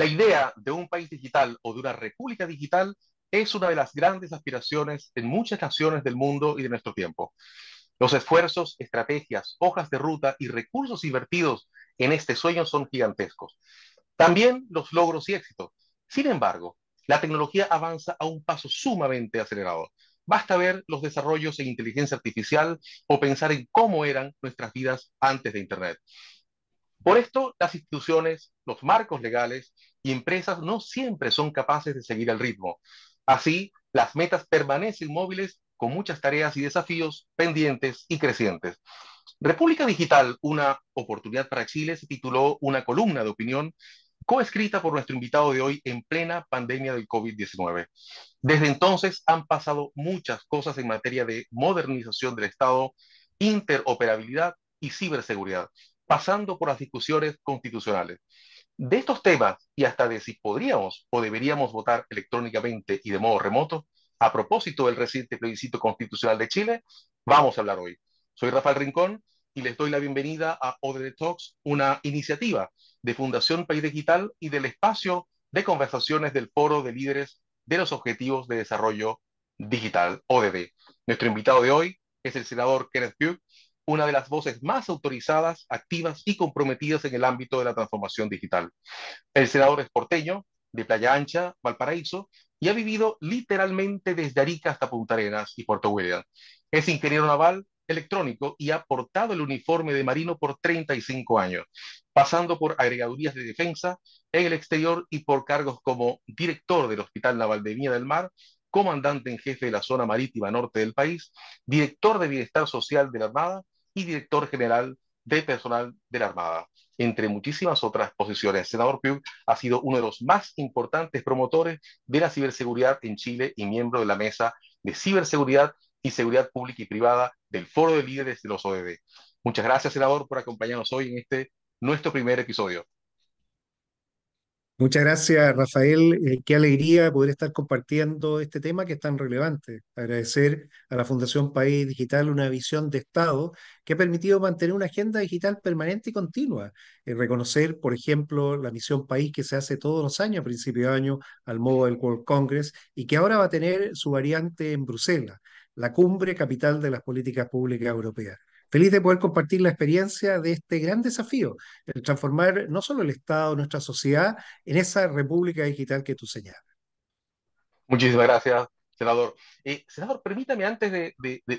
La idea de un país digital o de una república digital es una de las grandes aspiraciones en muchas naciones del mundo y de nuestro tiempo. Los esfuerzos, estrategias, hojas de ruta y recursos invertidos en este sueño son gigantescos. También los logros y éxitos. Sin embargo, la tecnología avanza a un paso sumamente acelerado. Basta ver los desarrollos en inteligencia artificial o pensar en cómo eran nuestras vidas antes de Internet. Por esto, las instituciones, los marcos legales y empresas no siempre son capaces de seguir el ritmo. Así, las metas permanecen móviles con muchas tareas y desafíos pendientes y crecientes. República Digital, una oportunidad para Chile, se tituló una columna de opinión coescrita por nuestro invitado de hoy en plena pandemia del COVID-19. Desde entonces han pasado muchas cosas en materia de modernización del Estado, interoperabilidad y ciberseguridad, pasando por las discusiones constitucionales de estos temas y hasta de si podríamos o deberíamos votar electrónicamente y de modo remoto, a propósito del reciente plebiscito constitucional de Chile, vamos a hablar hoy. Soy Rafael Rincón y les doy la bienvenida a ODD Talks, una iniciativa de Fundación País Digital y del espacio de conversaciones del Foro de Líderes de los Objetivos de Desarrollo Digital, ODD. Nuestro invitado de hoy es el senador Kenneth Pugh, una de las voces más autorizadas, activas y comprometidas en el ámbito de la transformación digital. El senador es porteño, de Playa Ancha, Valparaíso, y ha vivido literalmente desde Arica hasta Punta Arenas y Puerto William. Es ingeniero naval electrónico y ha portado el uniforme de marino por 35 años, pasando por agregadurías de defensa en el exterior y por cargos como director del Hospital Naval de Viña del Mar, comandante en jefe de la zona marítima norte del país, director de bienestar social de la Armada y director general de personal de la Armada. Entre muchísimas otras posiciones, senador Pugh ha sido uno de los más importantes promotores de la ciberseguridad en Chile y miembro de la mesa de ciberseguridad y seguridad pública y privada del Foro de Líderes de los OED. Muchas gracias, senador, por acompañarnos hoy en este nuestro primer episodio. Muchas gracias, Rafael. Eh, qué alegría poder estar compartiendo este tema que es tan relevante. Agradecer a la Fundación País Digital una visión de Estado que ha permitido mantener una agenda digital permanente y continua. Eh, reconocer, por ejemplo, la misión País que se hace todos los años, a principio de año, al modo del World Congress y que ahora va a tener su variante en Bruselas, la cumbre capital de las políticas públicas europeas. Feliz de poder compartir la experiencia de este gran desafío, el transformar no solo el Estado, nuestra sociedad, en esa república digital que tú señalas. Muchísimas gracias, senador. Eh, senador, permítame antes de,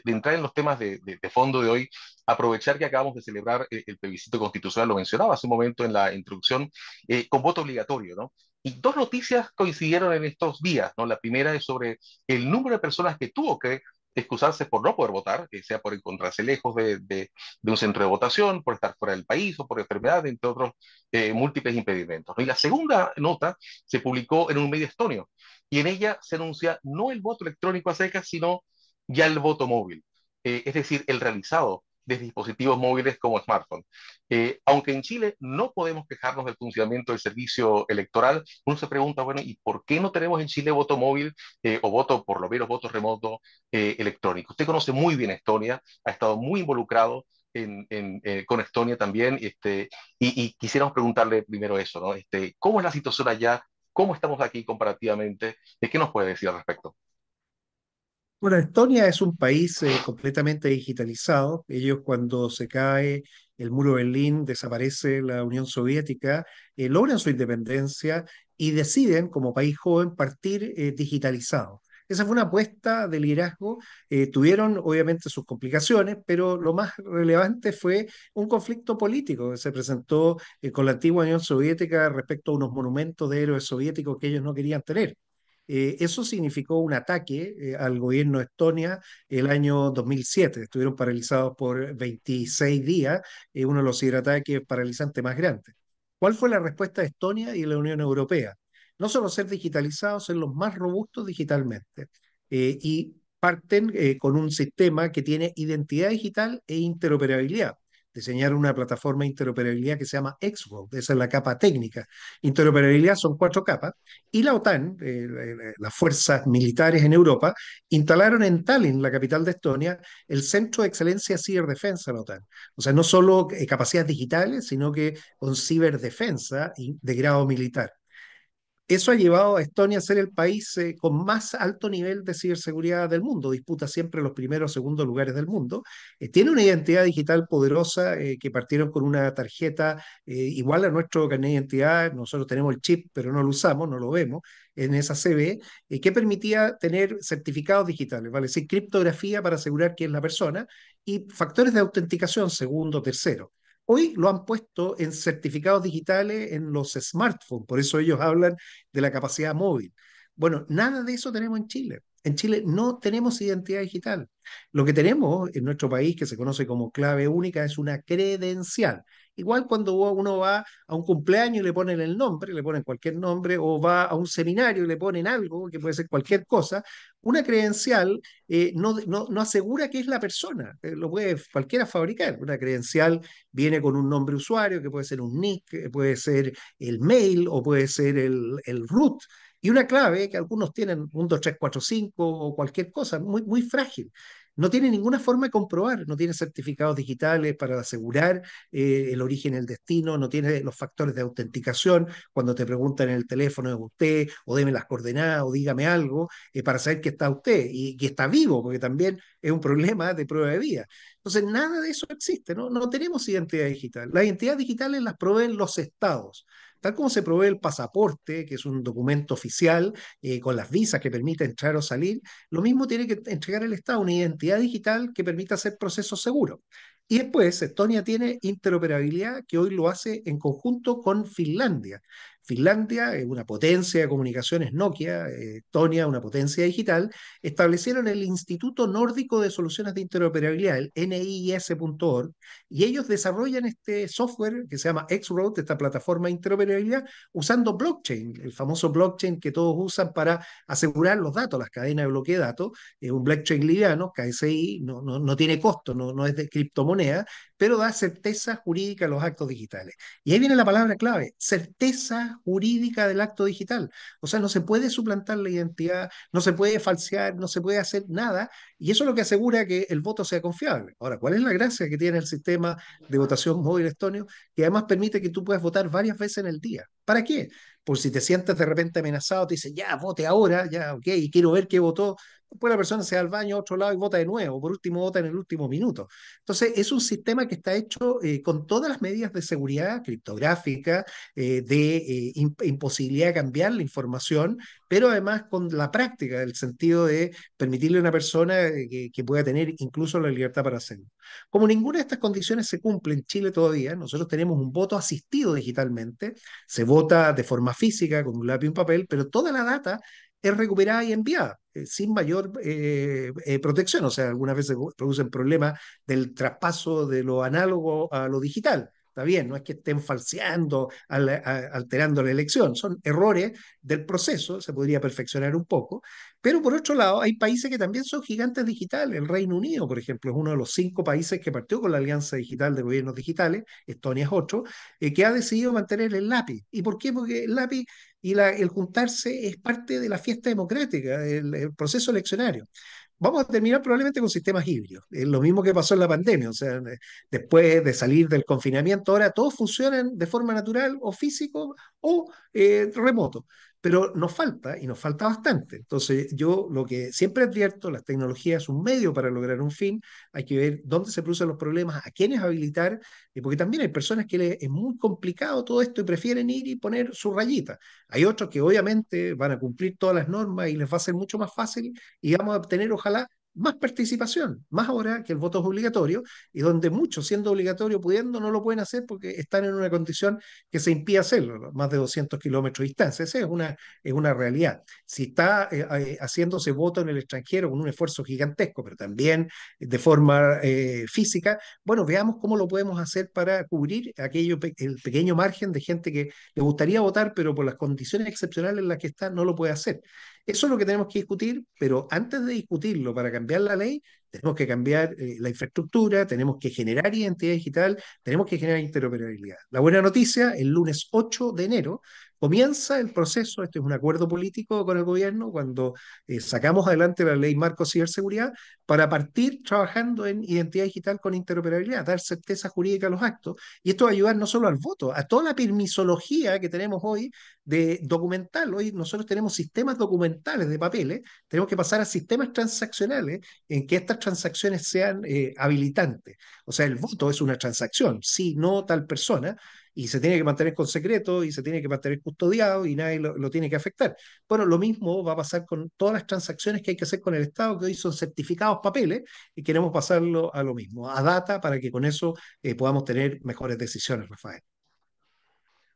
entrar en los temas de, fondo de hoy, aprovechar que acabamos de celebrar eh, el, plebiscito constitucional, lo mencionaba hace un momento en la introducción, eh, con voto obligatorio, ¿no? Y dos noticias coincidieron en estos días, ¿no? La primera es sobre el número de personas que tuvo que excusarse por no poder votar, que sea por encontrarse lejos de, un centro de votación, por estar fuera del país o por enfermedad, entre otros eh, múltiples impedimentos. Y la segunda nota se publicó en un medio estonio y en ella se anuncia no el voto electrónico a seca, sino ya el voto móvil, eh, es decir, el realizado de dispositivos móviles como smartphone. Eh, aunque en Chile no podemos quejarnos del funcionamiento del servicio electoral, uno se pregunta, bueno, ¿y por qué no tenemos en Chile voto móvil eh, o voto, por lo menos voto remoto eh, electrónico? Usted conoce muy bien Estonia, ha estado muy involucrado con Estonia también, este, y, quisiéramos preguntarle primero eso, ¿no? Este, ¿Cómo es la situación allá? ¿Cómo estamos aquí comparativamente? ¿Qué nos puede decir al respecto? Bueno, Estonia es un país eh, completamente digitalizado. Ellos cuando se cae el muro de Berlín, desaparece la Unión Soviética, eh, logran su independencia y deciden, como país joven, partir eh, digitalizado. Esa fue una apuesta de liderazgo. tuvieron obviamente sus complicaciones, pero lo más relevante fue un conflicto político que se presentó con la antigua Unión Soviética respecto a unos monumentos de héroes soviéticos que ellos no querían tener. Eh, eso significó un ataque eh, al gobierno de Estonia el año 2007. Estuvieron paralizados por 26 días, eh, uno de los ciberataques paralizantes más grandes. ¿Cuál fue la respuesta de Estonia y la Unión Europea? No solo ser digitalizados, ser los más robustos digitalmente. y parten con un sistema que tiene identidad digital e interoperabilidad diseñar una plataforma de interoperabilidad que se llama Xbox esa es la capa técnica. Interoperabilidad son cuatro capas, y la OTAN, eh, las fuerzas militares en Europa, instalaron en Tallinn, la capital de Estonia, el Centro de Excelencia Ciberdefensa de la OTAN. O sea, no solo eh, capacidades digitales, sino que con ciberdefensa de grado militar. Eso ha llevado a Estonia a ser el país eh, con más alto nivel de ciberseguridad del mundo, disputa siempre los primeros o segundos lugares del mundo. Eh, tiene una identidad digital poderosa eh, que partieron con una tarjeta igual a nuestro carnet de identidad. Nosotros tenemos el chip, pero no lo usamos, no lo vemos en esa CB, que permitía tener certificados digitales, vale es decir, criptografía para asegurar quién es la persona y factores de autenticación segundo, tercero. Hoy lo han puesto en certificados digitales en los smartphones, por eso ellos hablan de la capacidad móvil. Bueno, nada de eso tenemos en Chile. En Chile no tenemos identidad digital. Lo que tenemos en nuestro país, que se conoce como clave única, es una credencial. Igual cuando uno va a un cumpleaños y le ponen el nombre, le ponen cualquier nombre, o va a un seminario y le ponen algo, que puede ser cualquier cosa, una credencial eh, no, asegura que es la persona, eh, lo puede cualquiera fabricar. Una credencial viene con un nombre usuario, que puede ser un nick, eh, puede ser el mail o puede ser el, root y una clave que algunos tienen un dos, tres, cuatro, cinco, o cualquier cosa, muy, muy frágil no tiene ninguna forma de comprobar, no tiene certificados digitales para asegurar eh, el origen, el destino, no tiene los factores de autenticación cuando te preguntan en el teléfono de usted o déme las coordenadas o dígame algo eh, para saber que está usted y que está vivo, porque también es un problema de prueba de vida. Entonces, nada de eso existe, ¿no? No tenemos identidad digital. Las identidades digitales las proveen los estados tal como se provee el pasaporte, que es un documento oficial eh, con las visas que permite entrar o salir, lo mismo tiene que entregar al Estado, una identidad digital que permita hacer procesos seguros. Y después, Estonia tiene interoperabilidad que hoy lo hace en conjunto con Finlandia. Finlandia, eh, una potencia de comunicaciones Nokia, Estonia, eh, una potencia digital, establecieron el Instituto Nórdico de Soluciones de Interoperabilidad, el NIS.org, y ellos desarrollan este software que se llama X-Road, esta plataforma de interoperabilidad, usando blockchain, el famoso blockchain que todos usan para asegurar los datos, las cadenas de bloque de datos, es un blockchain liviano, KSI, no, no, tiene costo, no, no es de criptomoneda, pero da certeza jurídica a los actos digitales. Y ahí viene la palabra clave, certeza jurídica del acto digital. O sea, no se puede suplantar la identidad, no se puede falsear, no se puede hacer nada, y eso es lo que asegura que el voto sea confiable. Ahora, ¿cuál es la gracia que tiene el sistema de votación móvil estonio? Que además permite que tú puedas votar varias veces en el día. ¿Para qué? Por si te sientes de repente amenazado, te dicen, ya, vote ahora, ya, ok, quiero ver qué votó. Después la persona se va al baño a otro lado y vota de nuevo, por último vota en el último minuto. Entonces, es un sistema que está hecho eh, con todas las medidas de seguridad criptográfica, eh, de eh, imposibilidad de cambiar la información, pero además con la práctica, el sentido de permitirle a una persona que, que pueda tener incluso la libertad para hacerlo. Como ninguna de estas condiciones se cumple en Chile todavía, nosotros tenemos un voto asistido digitalmente, se vota de forma física con un lápiz y un papel, pero toda la data es recuperada y enviada eh, sin mayor eh, eh, protección. O sea, algunas veces producen problemas del traspaso de lo análogo a lo digital. Está bien, no es que estén falseando, alterando la elección, son errores del proceso, se podría perfeccionar un poco. Pero por otro lado, hay países que también son gigantes digitales. El Reino Unido, por ejemplo, es uno de los cinco países que partió con la Alianza Digital de Gobiernos Digitales, Estonia es otro, que ha decidido mantener el lápiz. ¿Y por qué? Porque el lápiz y el juntarse es parte de la fiesta democrática, el, proceso eleccionario. Vamos a terminar probablemente con sistemas híbridos, es lo mismo que pasó en la pandemia, o sea, después de salir del confinamiento, ahora todos funcionan de forma natural o físico o eh, remoto pero nos falta y nos falta bastante. Entonces, yo lo que siempre advierto, las tecnologías es un medio para lograr un fin, hay que ver dónde se producen los problemas, a quiénes habilitar, eh, porque también hay personas que les es muy complicado todo esto y prefieren ir y poner su rayita. Hay otros que obviamente van a cumplir todas las normas y les va a ser mucho más fácil y vamos a obtener, ojalá, más participación, más ahora que el voto es obligatorio y donde muchos, siendo obligatorio, pudiendo, no lo pueden hacer porque están en una condición que se impide hacerlo, más de 200 kilómetros de distancia. Esa es una, es una realidad. Si está eh, eh, haciéndose voto en el extranjero con un esfuerzo gigantesco, pero también de forma eh, física, bueno, veamos cómo lo podemos hacer para cubrir aquello, el pequeño margen de gente que le gustaría votar, pero por las condiciones excepcionales en las que está, no lo puede hacer. Eso es lo que tenemos que discutir, pero antes de discutirlo para cambiar la ley, tenemos que cambiar eh, la infraestructura, tenemos que generar identidad digital, tenemos que generar interoperabilidad. La buena noticia, el lunes 8 de enero comienza el proceso, este es un acuerdo político con el gobierno, cuando eh, sacamos adelante la ley marco ciberseguridad, para partir trabajando en identidad digital con interoperabilidad, dar certeza jurídica a los actos, y esto va a ayudar no solo al voto, a toda la permisología que tenemos hoy de documentarlo, Hoy nosotros tenemos sistemas documentales de papeles, tenemos que pasar a sistemas transaccionales en que estas transacciones sean eh, habilitantes. O sea, el voto es una transacción, sí, no tal persona, y se tiene que mantener con secreto y se tiene que mantener custodiado y nadie lo, tiene que afectar. Bueno, lo mismo va a pasar con todas las transacciones que hay que hacer con el Estado, que hoy son certificados papeles, y queremos pasarlo a lo mismo, a data, para que con eso eh, podamos tener mejores decisiones, Rafael.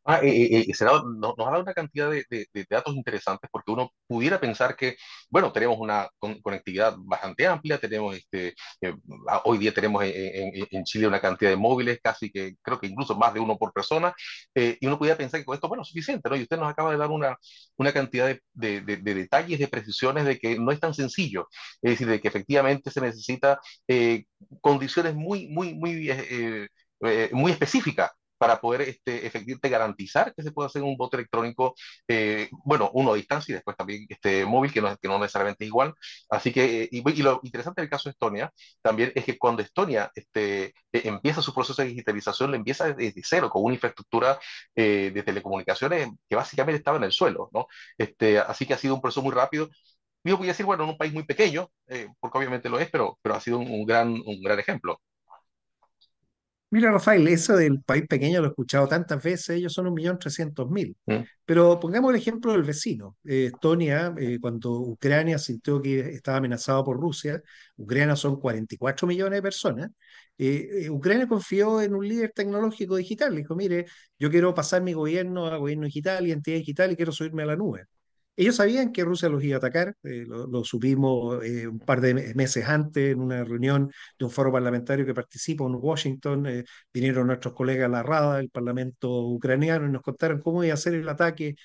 Ah, nos ha dado una cantidad de, datos interesantes porque uno pudiera pensar que, bueno, tenemos una conectividad bastante amplia, tenemos este, eh, hoy día tenemos en, Chile una cantidad de móviles, casi que creo que incluso más de uno por persona, eh, y uno pudiera pensar que con esto, bueno, es suficiente, ¿no? Y usted nos acaba de dar una, una cantidad de, detalles, de precisiones de que no es tan sencillo, es decir, de que efectivamente se necesita eh, condiciones muy, muy, muy... muy para poder este, efectivamente garantizar que se pueda hacer un voto electrónico, eh, bueno, uno a distancia y después también este, móvil, que no, que no necesariamente es igual. Así que, eh, y, lo interesante del caso de Estonia también es que cuando Estonia este, eh, empieza su proceso de digitalización, lo empieza desde cero, con una infraestructura de telecomunicaciones que básicamente estaba en el suelo, ¿no? Este, así que ha sido un proceso muy rápido. Yo voy a decir, bueno, en un país muy pequeño, porque obviamente lo es, pero, pero ha sido gran, un gran ejemplo. Mira, Rafael, eso del país pequeño lo he escuchado tantas veces, ellos son 1.300.000. Mm. Pero pongamos el ejemplo del vecino. Eh, Estonia, eh, cuando Ucrania sintió que estaba amenazada por Rusia, Ucrania son 44 millones de personas, eh, Ucrania confió en un líder tecnológico digital. dijo, mire, yo quiero pasar mi gobierno a gobierno digital y entidad digital y quiero subirme a la nube. Ellos sabían que Rusia los iba a atacar, eh, lo, supimos eh, un par de meses antes en una reunión de un foro parlamentario que participó en Washington, eh, vinieron nuestros colegas a la Rada del Parlamento ucraniano y nos contaron cómo iba a ser el ataque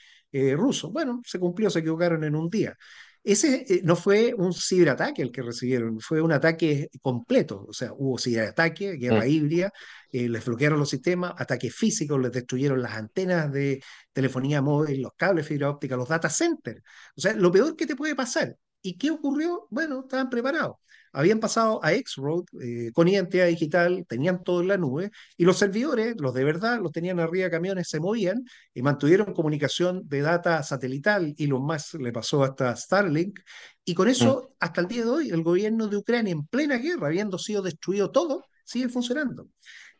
ruso. Bueno, se cumplió, se equivocaron en un día. Ese eh, no fue un ciberataque el que recibieron, fue un ataque completo. O sea, hubo ciberataque, guerra mm. híbrida, eh, les bloquearon los sistemas, ataques físicos, les destruyeron las antenas de telefonía móvil, los cables fibra óptica, los data centers. O sea, lo peor que te puede pasar. ¿Y qué ocurrió? Bueno, estaban preparados. Habían pasado a X-Road, eh, con identidad digital, tenían todo en la nube, y los servidores, los de verdad, los tenían arriba camiones, se movían y mantuvieron comunicación de data satelital. y lo más le pasó hasta Starlink. Y con eso, mm. hasta el día de hoy, el gobierno de Ucrania, en plena guerra, habiendo sido destruido todo, sigue funcionando.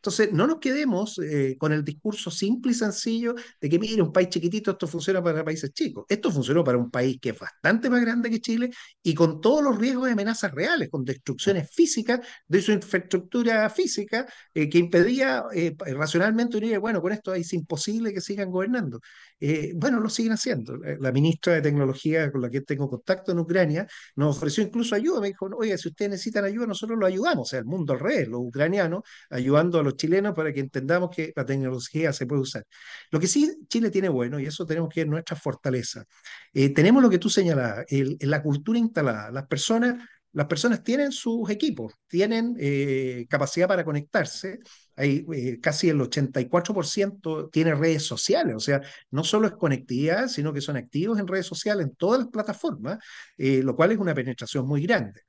Entonces, no nos quedemos eh, con el discurso simple y sencillo de que, mire, un país chiquitito, esto funciona para países chicos. Esto funcionó para un país que es bastante más grande que Chile y con todos los riesgos de amenazas reales, con destrucciones físicas de su infraestructura física eh, que impedía eh, racionalmente unir, bueno, con esto es imposible que sigan gobernando. Eh, bueno, lo siguen haciendo. La ministra de Tecnología con la que tengo contacto en Ucrania nos ofreció incluso ayuda. Me dijo, oye, si ustedes necesitan ayuda, nosotros lo ayudamos. O sea, el mundo al revés, los ucranianos ayudando a los chilenos para que entendamos que la tecnología se puede usar. Lo que sí Chile tiene bueno, y eso tenemos que ver nuestra fortaleza, eh, tenemos lo que tú señalabas, la cultura instalada. Las personas, las personas tienen sus equipos, tienen eh, capacidad para conectarse. Hay, eh, casi el 84% tiene redes sociales, o sea, no solo es conectividad, sino que son activos en redes sociales, en todas las plataformas, lo cual es una penetración muy grande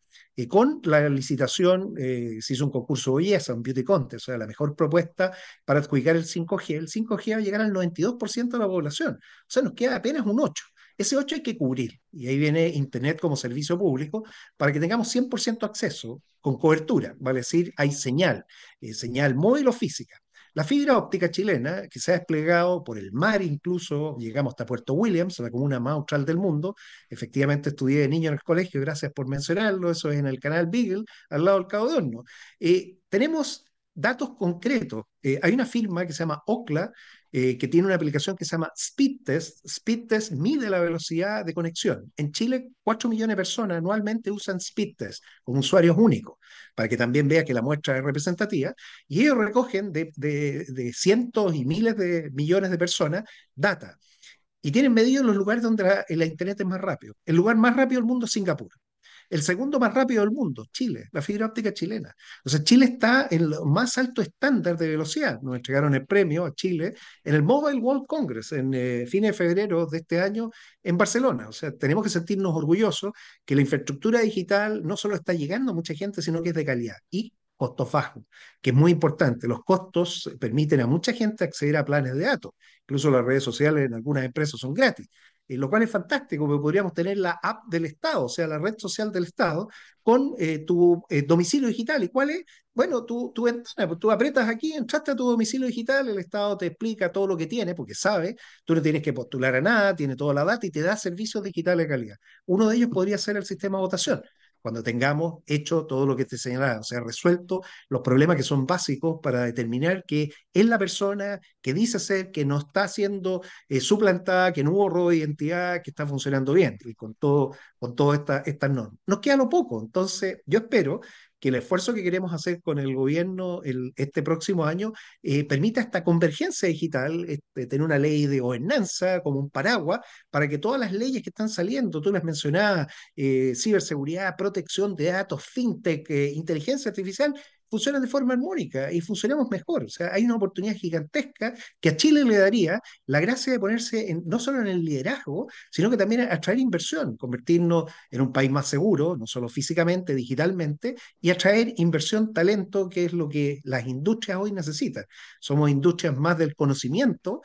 con la licitación eh, se hizo un concurso es un beauty contest, o sea, la mejor propuesta para adjudicar el 5G. El 5G va a llegar al 92% de la población, o sea, nos queda apenas un 8%. Ese 8 hay que cubrir, y ahí viene Internet como servicio público, para que tengamos 100% acceso con cobertura, vale decir, hay señal, eh, señal móvil o física. La fibra óptica chilena, que se ha desplegado por el mar incluso, llegamos hasta Puerto Williams, la comuna más austral del mundo, efectivamente estudié de niño en el colegio, gracias por mencionarlo, eso es en el canal Beagle, al lado del Cabo de Horno. Eh, tenemos datos concretos. Eh, hay una firma que se llama OCLA, eh, que tiene una aplicación que se llama Speedtest, Test. Test mide la velocidad de conexión. En Chile, 4 millones de personas anualmente usan Speedtest Test con usuarios únicos, para que también vea que la muestra es representativa. Y ellos recogen de, cientos y miles de millones de personas data. Y tienen medido en los lugares donde la, la Internet es más rápido. El lugar más rápido del mundo es Singapur el segundo más rápido del mundo, Chile, la fibra óptica chilena. O sea, Chile está en el más alto estándar de velocidad. Nos entregaron el premio a Chile en el Mobile World Congress en eh, fines de febrero de este año en Barcelona. O sea, tenemos que sentirnos orgullosos que la infraestructura digital no solo está llegando a mucha gente, sino que es de calidad. Y costos bajos, que es muy importante. Los costos permiten a mucha gente acceder a planes de datos. Incluso las redes sociales en algunas empresas son gratis. Eh, lo cual es fantástico, porque podríamos tener la app del Estado, o sea, la red social del Estado, con eh, tu eh, domicilio digital. ¿Y cuál es? Bueno, tú, pues, tú apretas aquí, entraste a tu domicilio digital, el Estado te explica todo lo que tiene, porque sabe, tú no tienes que postular a nada, tiene toda la data y te da servicios digitales de calidad. Uno de ellos podría ser el sistema de votación cuando tengamos hecho todo lo que te señalaba, o sea, resuelto los problemas que son básicos para determinar que es la persona que dice ser, que no está siendo eh, suplantada, que no hubo robo de identidad, que está funcionando bien, y con, todo, con todas estas normas. Nos queda lo poco, entonces yo espero que el esfuerzo que queremos hacer con el gobierno este próximo año eh, permita esta convergencia digital, este, tener una ley de gobernanza como un paraguas para que todas las leyes que están saliendo, tú las mencionabas, eh, ciberseguridad, protección de datos, fintech, eh, inteligencia artificial, funciona de forma armónica y funcionamos mejor. O sea, hay una oportunidad gigantesca que a Chile le daría la gracia de ponerse no solo en el liderazgo, sino que también atraer inversión, convertirnos en un país más seguro, no solo físicamente, digitalmente, y atraer inversión, talento, que es lo que las industrias hoy necesitan. Somos industrias más del conocimiento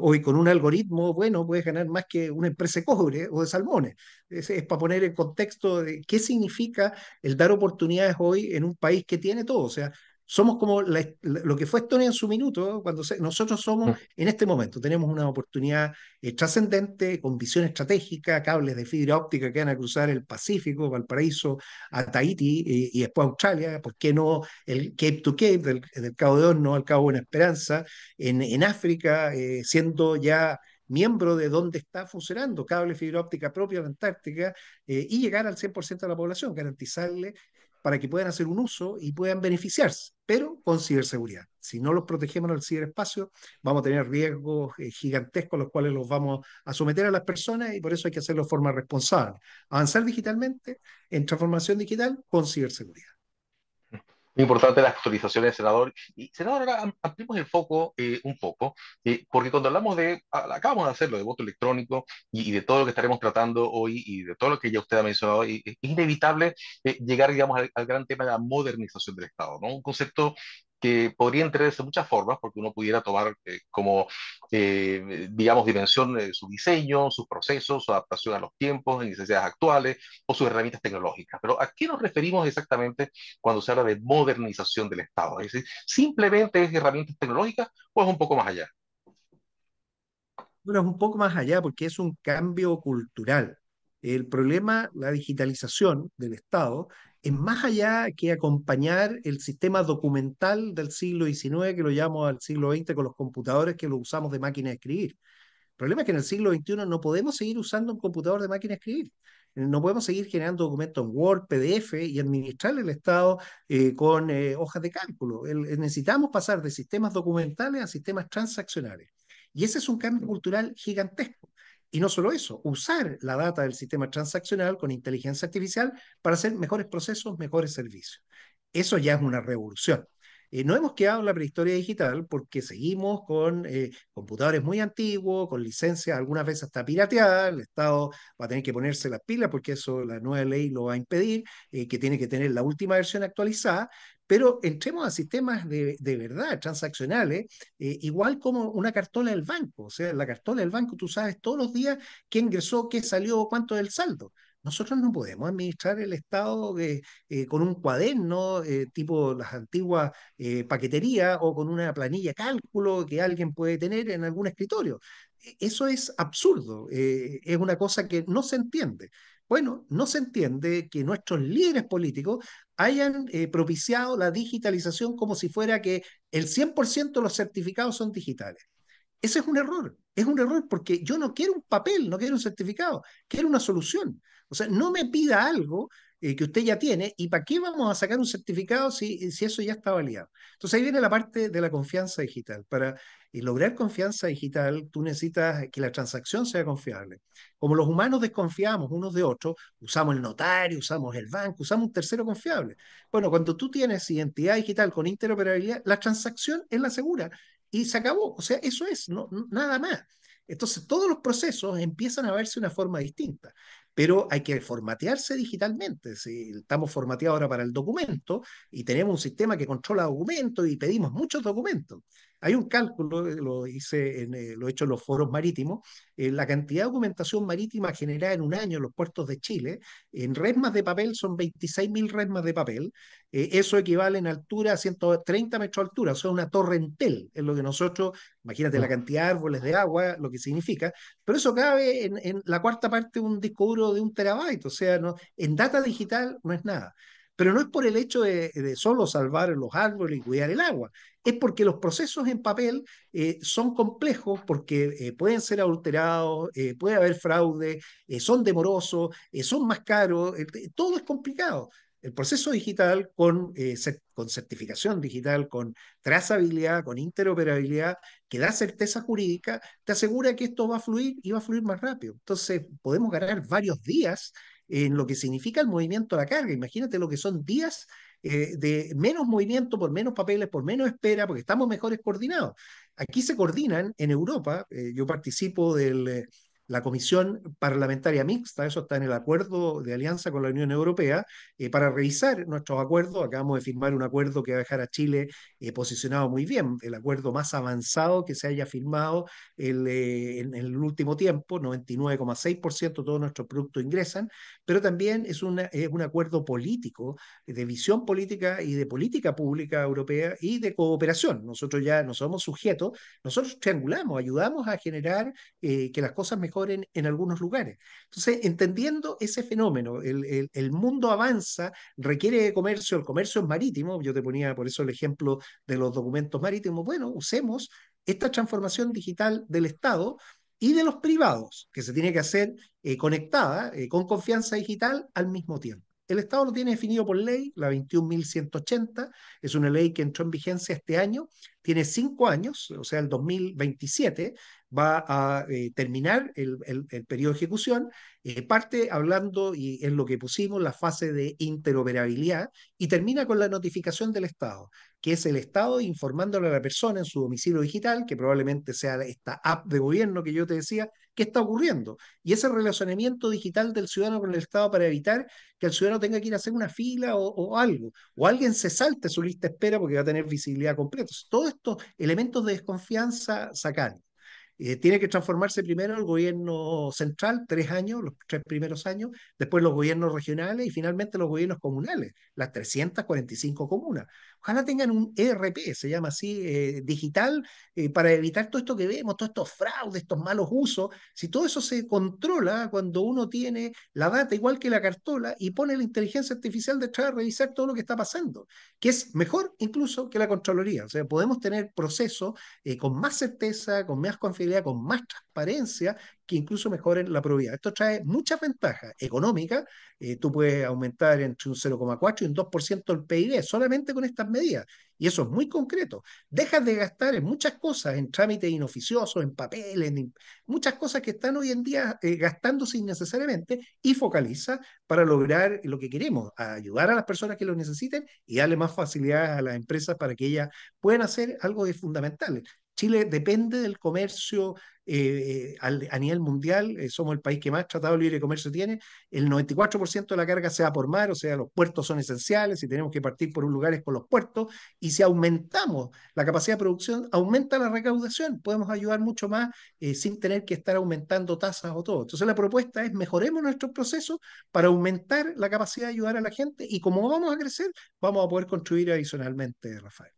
hoy eh, con un algoritmo, bueno, puedes ganar más que una empresa de cobre o de salmones. Es, es para poner el contexto de qué significa el dar oportunidades hoy en un país que tiene todo. O sea, somos como lo que fue Estonia en su minuto, cuando nosotros somos mm. en este momento, tenemos una oportunidad eh, trascendente con visión estratégica, cables de fibra óptica que van a cruzar el Pacífico, Valparaíso, a Tahiti y, después Australia, ¿por qué no el Cape to Cape del, Cabo de Horno al Cabo Buena Esperanza, en, África, eh, siendo ya miembro de donde está funcionando cable fibra óptica propia de Antártica eh, y llegar al 100% de la población, garantizarle para que puedan hacer un uso y puedan beneficiarse pero con ciberseguridad. Si no los protegemos en el ciberespacio, vamos a tener riesgos eh, gigantescos los cuales los vamos a someter a las personas y por eso hay que hacerlo de forma responsable. Avanzar digitalmente en transformación digital con ciberseguridad. Muy importante las actualizaciones, senador. Y, senador, ahora el foco eh, un poco, eh, porque cuando hablamos de, acabamos de hacerlo, de voto electrónico y, de todo lo que estaremos tratando hoy y de todo lo que ya usted ha mencionado, hoy, eh, es inevitable llegar, digamos, al, gran tema de la modernización del Estado, ¿no? Un concepto que podría entenderse de muchas formas, porque uno pudiera tomar eh, como, eh, digamos, dimensión de su diseño, sus procesos, su adaptación a los tiempos, en necesidades actuales o sus herramientas tecnológicas. Pero ¿a qué nos referimos exactamente cuando se habla de modernización del Estado? Es decir, ¿simplemente es herramientas tecnológicas o es un poco más allá? Bueno, es un poco más allá porque es un cambio cultural. El problema, la digitalización del Estado, es más allá que acompañar el sistema documental del siglo XIX, que lo llamamos al siglo XX con los computadores que lo usamos de máquina de escribir. El problema es que en el siglo XXI no podemos seguir usando un computador de máquina de escribir. No podemos seguir generando documentos en Word, PDF y administrar el Estado eh, con eh, hojas de cálculo. Eh, necesitamos pasar de sistemas documentales a sistemas transaccionales. Y ese es un cambio cultural gigantesco. Y no solo eso, usar la data del sistema transaccional con inteligencia artificial para hacer mejores procesos, mejores servicios. Eso ya es una revolución. Eh, no hemos quedado en la prehistoria digital porque seguimos con eh, computadores muy antiguos, con licencias algunas veces hasta pirateadas, el Estado va a tener que ponerse las pilas porque eso la nueva ley lo va a impedir, eh, que tiene que tener la última versión actualizada, pero entremos a sistemas de, verdad, transaccionales, eh, igual como una cartola del banco. O sea, la cartola del banco tú sabes todos los días qué ingresó, qué salió, cuánto del saldo. Nosotros no podemos administrar el Estado eh, con un cuaderno eh, tipo las antiguas paqueterías o con una planilla cálculo que alguien puede tener en algún escritorio. E, eso es absurdo, es una cosa que no se entiende. Bueno, no se entiende que nuestros líderes políticos hayan eh, propiciado la digitalización como si fuera que el 100% de los certificados son digitales. Ese es un error, es un error porque yo no quiero un papel, no quiero un certificado, quiero una solución. O sea, no me pida algo eh, que usted ya tiene, ¿y para qué vamos a sacar un certificado si, si eso ya está validado? Entonces ahí viene la parte de la confianza digital. Para eh, lograr confianza digital, tú necesitas que la transacción sea confiable. Como los humanos desconfiamos unos de otros, usamos el notario, usamos el banco, usamos un tercero confiable. Bueno, cuando tú tienes identidad digital con interoperabilidad, la transacción es la segura y se acabó. O sea, eso es, no, nada más. Entonces, todos los procesos empiezan a verse de una forma distinta pero hay que formatearse digitalmente. Si estamos formateados ahora para el documento y tenemos un sistema que controla documentos y pedimos muchos documentos. Hay un cálculo, eh, lo hice, en, eh, lo he hecho en los foros marítimos, eh, la cantidad de documentación marítima generada en un año en los puertos de Chile, en resmas de papel son 26.000 resmas de papel, eso equivale en altura a 130 metros de altura, o sea, una torrentel, es lo que nosotros, imagínate la cantidad de árboles de agua, lo que significa, pero eso cabe en, la cuarta parte de un disco duro de un terabyte, o sea, en data digital no es nada. Pero no es por el hecho de, solo salvar los árboles y cuidar el agua, es porque los procesos en papel eh, son complejos, porque eh, pueden ser adulterados, eh, puede haber fraude, son demorosos, son más caros, todo es complicado. El proceso digital con, con certificación digital, con trazabilidad, con interoperabilidad, que da certeza jurídica, te asegura que esto va a fluir y va a fluir más rápido. Entonces, podemos ganar varios días en lo que significa el movimiento a la carga. Imagínate lo que son días eh, de menos movimiento, por menos papeles, por menos espera, porque estamos mejores coordinados. Aquí se coordinan en Europa, eh, yo participo del eh, la Comisión Parlamentaria Mixta, eso está en el acuerdo de alianza con la Unión Europea, eh, para revisar nuestros acuerdos. Acabamos de firmar un acuerdo que va a dejar a Chile eh, posicionado muy bien, el acuerdo más avanzado que se haya firmado eh, en, el último tiempo, 99,6% de todos nuestros productos ingresan, pero también es, es un acuerdo político, de visión política y de política pública europea y de cooperación. Nosotros ya no somos sujetos, nosotros triangulamos, ayudamos a generar que las cosas mejoren en, algunos lugares. Entonces, entendiendo ese fenómeno, el, mundo avanza, requiere comercio, el comercio es marítimo, yo te ponía por eso el ejemplo de los documentos marítimos, bueno, usemos esta transformación digital del Estado y de los privados, que se tiene que hacer eh, conectada, eh, con confianza digital al mismo tiempo. El Estado lo tiene definido por ley, la 21.180, es una ley que entró en vigencia este año tiene cinco años, o sea, el 2027 va a eh, terminar el, periodo de ejecución, eh, parte hablando y es lo que pusimos la fase de interoperabilidad y termina con la notificación del Estado, que es el Estado informándole a la persona en su domicilio digital, que probablemente sea esta app de gobierno que yo te decía, qué está ocurriendo. Y ese relacionamiento digital del ciudadano con el Estado para evitar que el ciudadano tenga que ir a hacer una fila o, o algo, o alguien se salte su lista de espera porque va a tener visibilidad completa. Todo estos elementos de desconfianza sacan. Eh, tiene que transformarse primero el gobierno central, tres años, los tres primeros años, después los gobiernos regionales y finalmente los gobiernos comunales, las 345 comunas. Ojalá tengan un ERP, se llama así, eh, digital, eh, para evitar todo esto que vemos, todos estos fraudes, estos malos usos. Si todo eso se controla cuando uno tiene la data igual que la cartola y pone la inteligencia artificial detrás de revisar todo lo que está pasando, que es mejor incluso que la Contraloría. O sea, podemos tener procesos con más certeza, con más confianza con más transparencia que incluso mejoren la probidad. Esto trae muchas ventajas económicas. Eh, tú puedes aumentar entre un 0,4 y un 2% el PIB solamente con estas medidas. Y eso es muy concreto. Dejas de gastar en muchas cosas, en trámites inoficiosos, en papeles, en muchas cosas que están hoy en día eh, gastándose innecesariamente y focaliza para lograr lo que queremos, ayudar a las personas que lo necesiten y darle más facilidades a las empresas para que ellas puedan hacer algo de fundamentales Chile depende del comercio eh, a nivel mundial, eh, somos el país que más tratado libre comercio tiene, el 94% de la carga se va por mar, o sea, los puertos son esenciales y tenemos que partir por un lugares con los puertos, y si aumentamos la capacidad de producción, aumenta la recaudación, podemos ayudar mucho más eh, sin tener que estar aumentando tasas o todo. Entonces la propuesta es mejoremos nuestros procesos para aumentar la capacidad de ayudar a la gente y como vamos a crecer, vamos a poder construir adicionalmente, Rafael.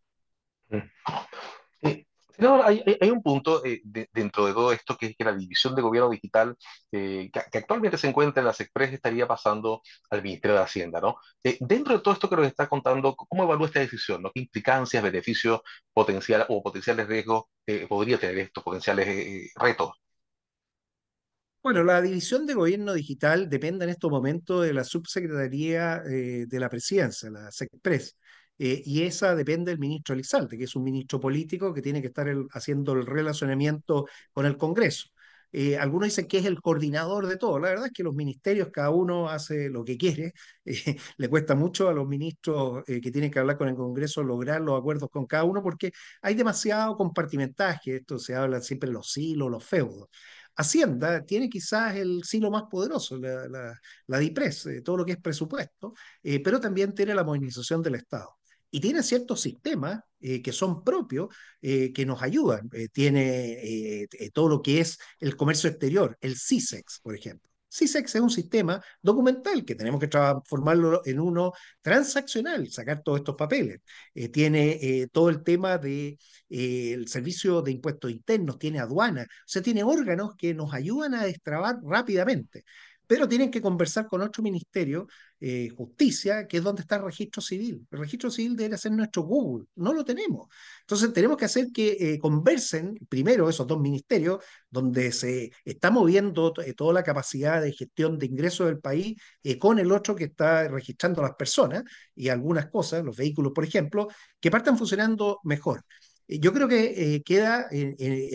Mm. No, hay, un punto eh, dentro de todo esto que es que la división de gobierno digital eh, que, actualmente se encuentra en la Express estaría pasando al Ministerio de Hacienda, ¿no? Eh, dentro de todo esto que nos está contando, ¿cómo evalúa esta decisión? ¿no? ¿Qué implicancias, beneficios potencial, o potenciales riesgos podría tener estos potenciales retos? Bueno, la división de gobierno digital depende en estos momentos de la subsecretaría de la presidencia, la SECPRES. Eh, y esa depende del ministro Elizalde, que es un ministro político que tiene que estar haciendo el relacionamiento con el Congreso. Eh, algunos dicen que es el coordinador de todo. La verdad es que los ministerios, cada uno hace lo que quiere. Eh, le cuesta mucho a los ministros que tienen que hablar con el Congreso lograr los acuerdos con cada uno porque hay demasiado compartimentaje. Esto se habla siempre los silos, los feudos. Hacienda tiene quizás el silo más poderoso, la, la DIPRES, todo lo que es presupuesto, pero también tiene la modernización del Estado y tiene ciertos sistemas eh, que son propios, eh, que nos ayudan. Eh, tiene todo lo que es el comercio exterior, el CISEX, por ejemplo. CISEX es un sistema documental que tenemos que transformarlo en uno transaccional, sacar todos estos papeles. tiene todo el tema del servicio de impuestos internos, tiene aduanas, o sea, tiene órganos que nos ayudan a destrabar rápidamente, pero tienen que conversar con otro ministerio eh, justicia, que es donde está el registro civil. El registro civil debe ser nuestro Google, no lo tenemos. Entonces tenemos que hacer que eh, conversen primero esos dos ministerios, donde se está moviendo eh, toda la capacidad de gestión de ingresos del país con el otro que está registrando las personas y algunas cosas, los vehículos, por ejemplo, que partan funcionando mejor. Yo creo que queda,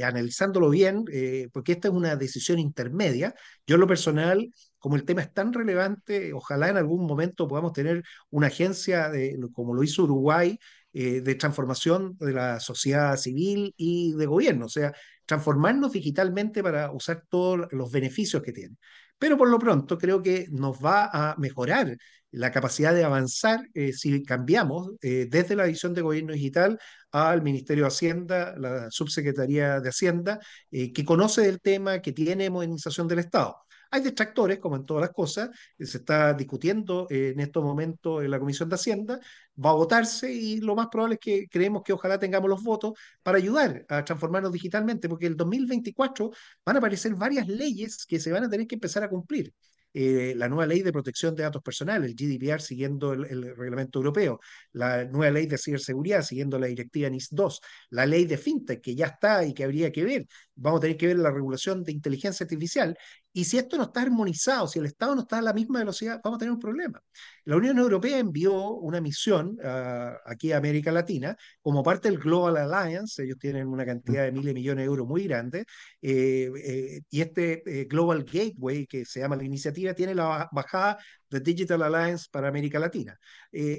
analizándolo bien, porque esta es una decisión intermedia, yo en lo personal como el tema es tan relevante, ojalá en algún momento podamos tener una agencia, como lo hizo Uruguay, eh, de transformación de la sociedad civil y de gobierno, o sea, transformarnos digitalmente para usar todos los beneficios que tiene. Pero por lo pronto creo que nos va a mejorar la capacidad de avanzar eh, si cambiamos eh, desde la visión de gobierno digital al Ministerio de Hacienda, la subsecretaría de Hacienda, que conoce del tema, que tiene modernización del Estado. Hay detractores, como en todas las cosas, eh, se está discutiendo eh, en estos momentos en eh, la Comisión de Hacienda, va a votarse y lo más probable es que creemos que ojalá tengamos los votos para ayudar a transformarnos digitalmente, porque en el 2024 van a aparecer varias leyes que se van a tener que empezar a cumplir. la nueva ley de protección de datos personales, el GDPR siguiendo el, reglamento europeo, la nueva ley de ciberseguridad siguiendo la directiva NIS 2, la ley de fintech que ya está y que habría que ver, vamos a tener que ver la regulación de inteligencia artificial y si esto no está armonizado, si el Estado no está a la misma velocidad, vamos a tener un problema. La Unión Europea envió una misión ah, aquí a América Latina como parte del Global Alliance. Ellos tienen una cantidad de miles de millones de euros muy grande. Eh, eh, y este eh, Global Gateway, que se llama la iniciativa, tiene la bajada de Digital Alliance para América Latina.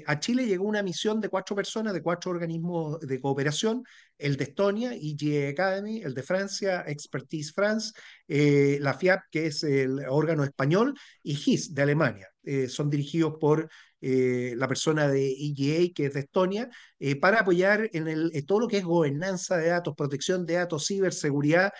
a Chile llegó una misión de cuatro personas, de cuatro organismos de cooperación, el de Estonia, y e Academy, el de Francia, Expertise France, eh, la FIAP, que es el órgano español, y HIS, de Alemania. Eh, son dirigidos por eh, la persona de IGA e que es de Estonia, eh, para apoyar en, el, eh, todo lo que es gobernanza de datos, protección de datos, ciberseguridad,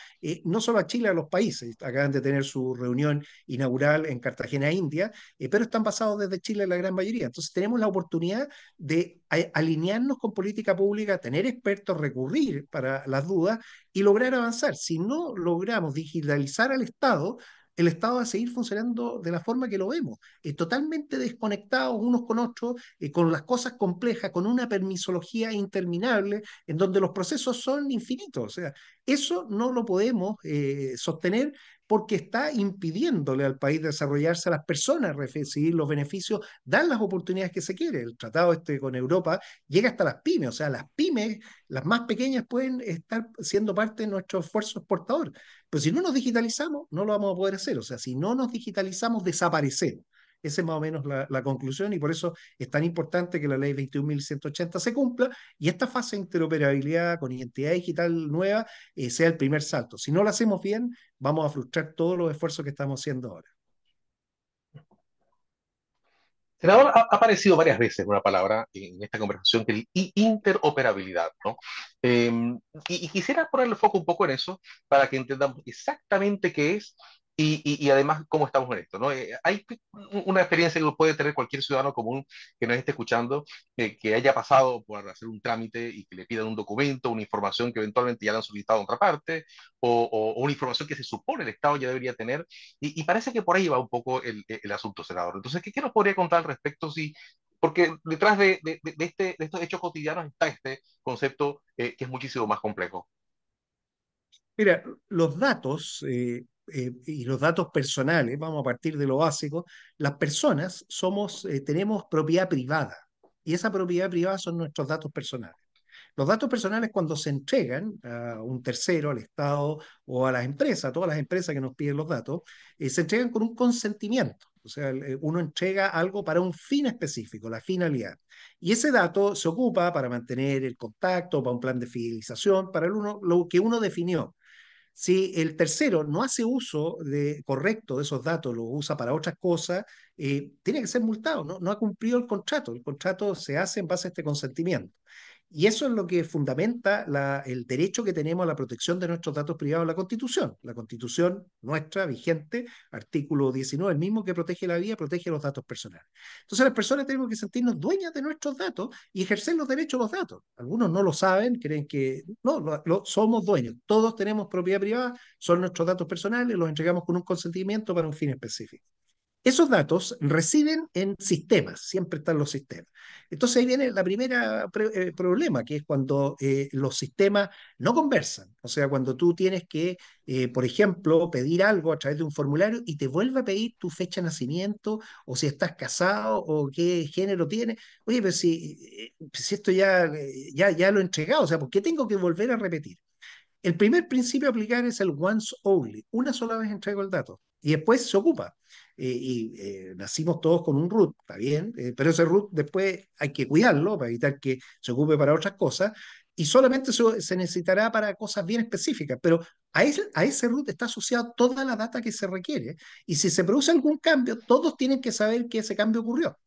no solo a Chile, a los países. Acaban de tener su reunión inaugural en Cartagena, India, pero están basados desde Chile la gran mayoría. Entonces tenemos la oportunidad de alinearnos con política pública, tener expertos, recurrir para las dudas y lograr avanzar. Si no logramos digitalizar al Estado, el Estado va a seguir funcionando de la forma que lo vemos, eh, totalmente desconectados unos con otros, eh, con las cosas complejas, con una permisología interminable, en donde los procesos son infinitos. O sea, eso no lo podemos eh, sostener porque está impidiéndole al país desarrollarse, a las personas recibir los beneficios, dar las oportunidades que se quiere. El tratado este con Europa llega hasta las pymes, o sea, las pymes, las más pequeñas pueden estar siendo parte de nuestro esfuerzo exportador. Pero si no nos digitalizamos, no lo vamos a poder hacer. O sea, si no nos digitalizamos, desaparecemos. Esa es más o menos la, conclusión y por eso es tan importante que la ley 21.180 se cumpla y esta fase de interoperabilidad con identidad digital nueva eh, sea el primer salto. Si no lo hacemos bien, vamos a frustrar todos los esfuerzos que estamos haciendo ahora. Senador, ha, aparecido varias veces una palabra en esta conversación que es interoperabilidad, ¿no? Em, y, y, quisiera poner el foco un poco en eso para que entendamos exactamente qué es y, además, ¿cómo estamos en esto? ¿no? Eh, hay una experiencia que puede tener cualquier ciudadano común que nos esté escuchando, eh, que haya pasado por hacer un trámite y que le pidan un documento, una información que eventualmente ya han solicitado en otra parte, o, una información que se supone el Estado ya debería tener. Y, parece que por ahí va un poco el, e, asunto, senador. Entonces, ¿qué, nos podría contar al respecto? Si, porque detrás de, este, estos hechos cotidianos está este concepto eh, que es muchísimo más complejo. Mira, los datos eh, y los datos personales, vamos a partir de lo básico, las personas somos, eh, tenemos propiedad privada y esa propiedad privada son nuestros datos personales. Los datos personales cuando se entregan a un tercero, al Estado o a las empresas, a todas las empresas que nos piden los datos, eh, se entregan con un consentimiento. O sea, uno entrega algo para un fin específico, la finalidad. Y ese dato se ocupa para mantener el contacto, para un plan de fidelización, para el uno, lo que uno definió. Si el tercero no hace uso de, correcto de esos datos, lo usa para otras cosas, eh, tiene que ser multado, no ha cumplido el contrato. El contrato se hace en base a este consentimiento. Y eso es lo que fundamenta el derecho que tenemos a la protección de nuestros datos privados en la Constitución. La Constitución nuestra, vigente, artículo 19, el mismo que protege la vida, protege los datos personales. Entonces las personas tenemos que sentirnos dueñas de nuestros datos y ejercer los derechos a los datos. Algunos no lo saben, creen que no, lo, somos dueños. Todos tenemos propiedad privada, son nuestros datos personales, los entregamos con un consentimiento para un fin específico. Esos datos residen en sistemas, siempre están los sistemas. Entonces ahí viene la primera eh, problema, que es cuando eh, los sistemas no conversan. O sea, cuando tú tienes que, eh, por ejemplo, pedir algo a través de un formulario y te vuelve a pedir tu fecha de nacimiento o si estás casado o qué género tienes. Oye, pero si, si esto ya, ya, ya lo he entregado, o sea, ¿por qué tengo que volver a repetir? El primer principio a aplicar es el once only, una sola vez entrego el dato y después se ocupa. Eh, y eh, nacimos todos con un root, está bien, eh, pero ese root después hay que cuidarlo para evitar que se ocupe para otras cosas y solamente se, necesitará para cosas bien específicas, pero a ese, a ese root está asociada toda la data que se requiere y si se produce algún cambio, todos tienen que saber que ese cambio ocurrió.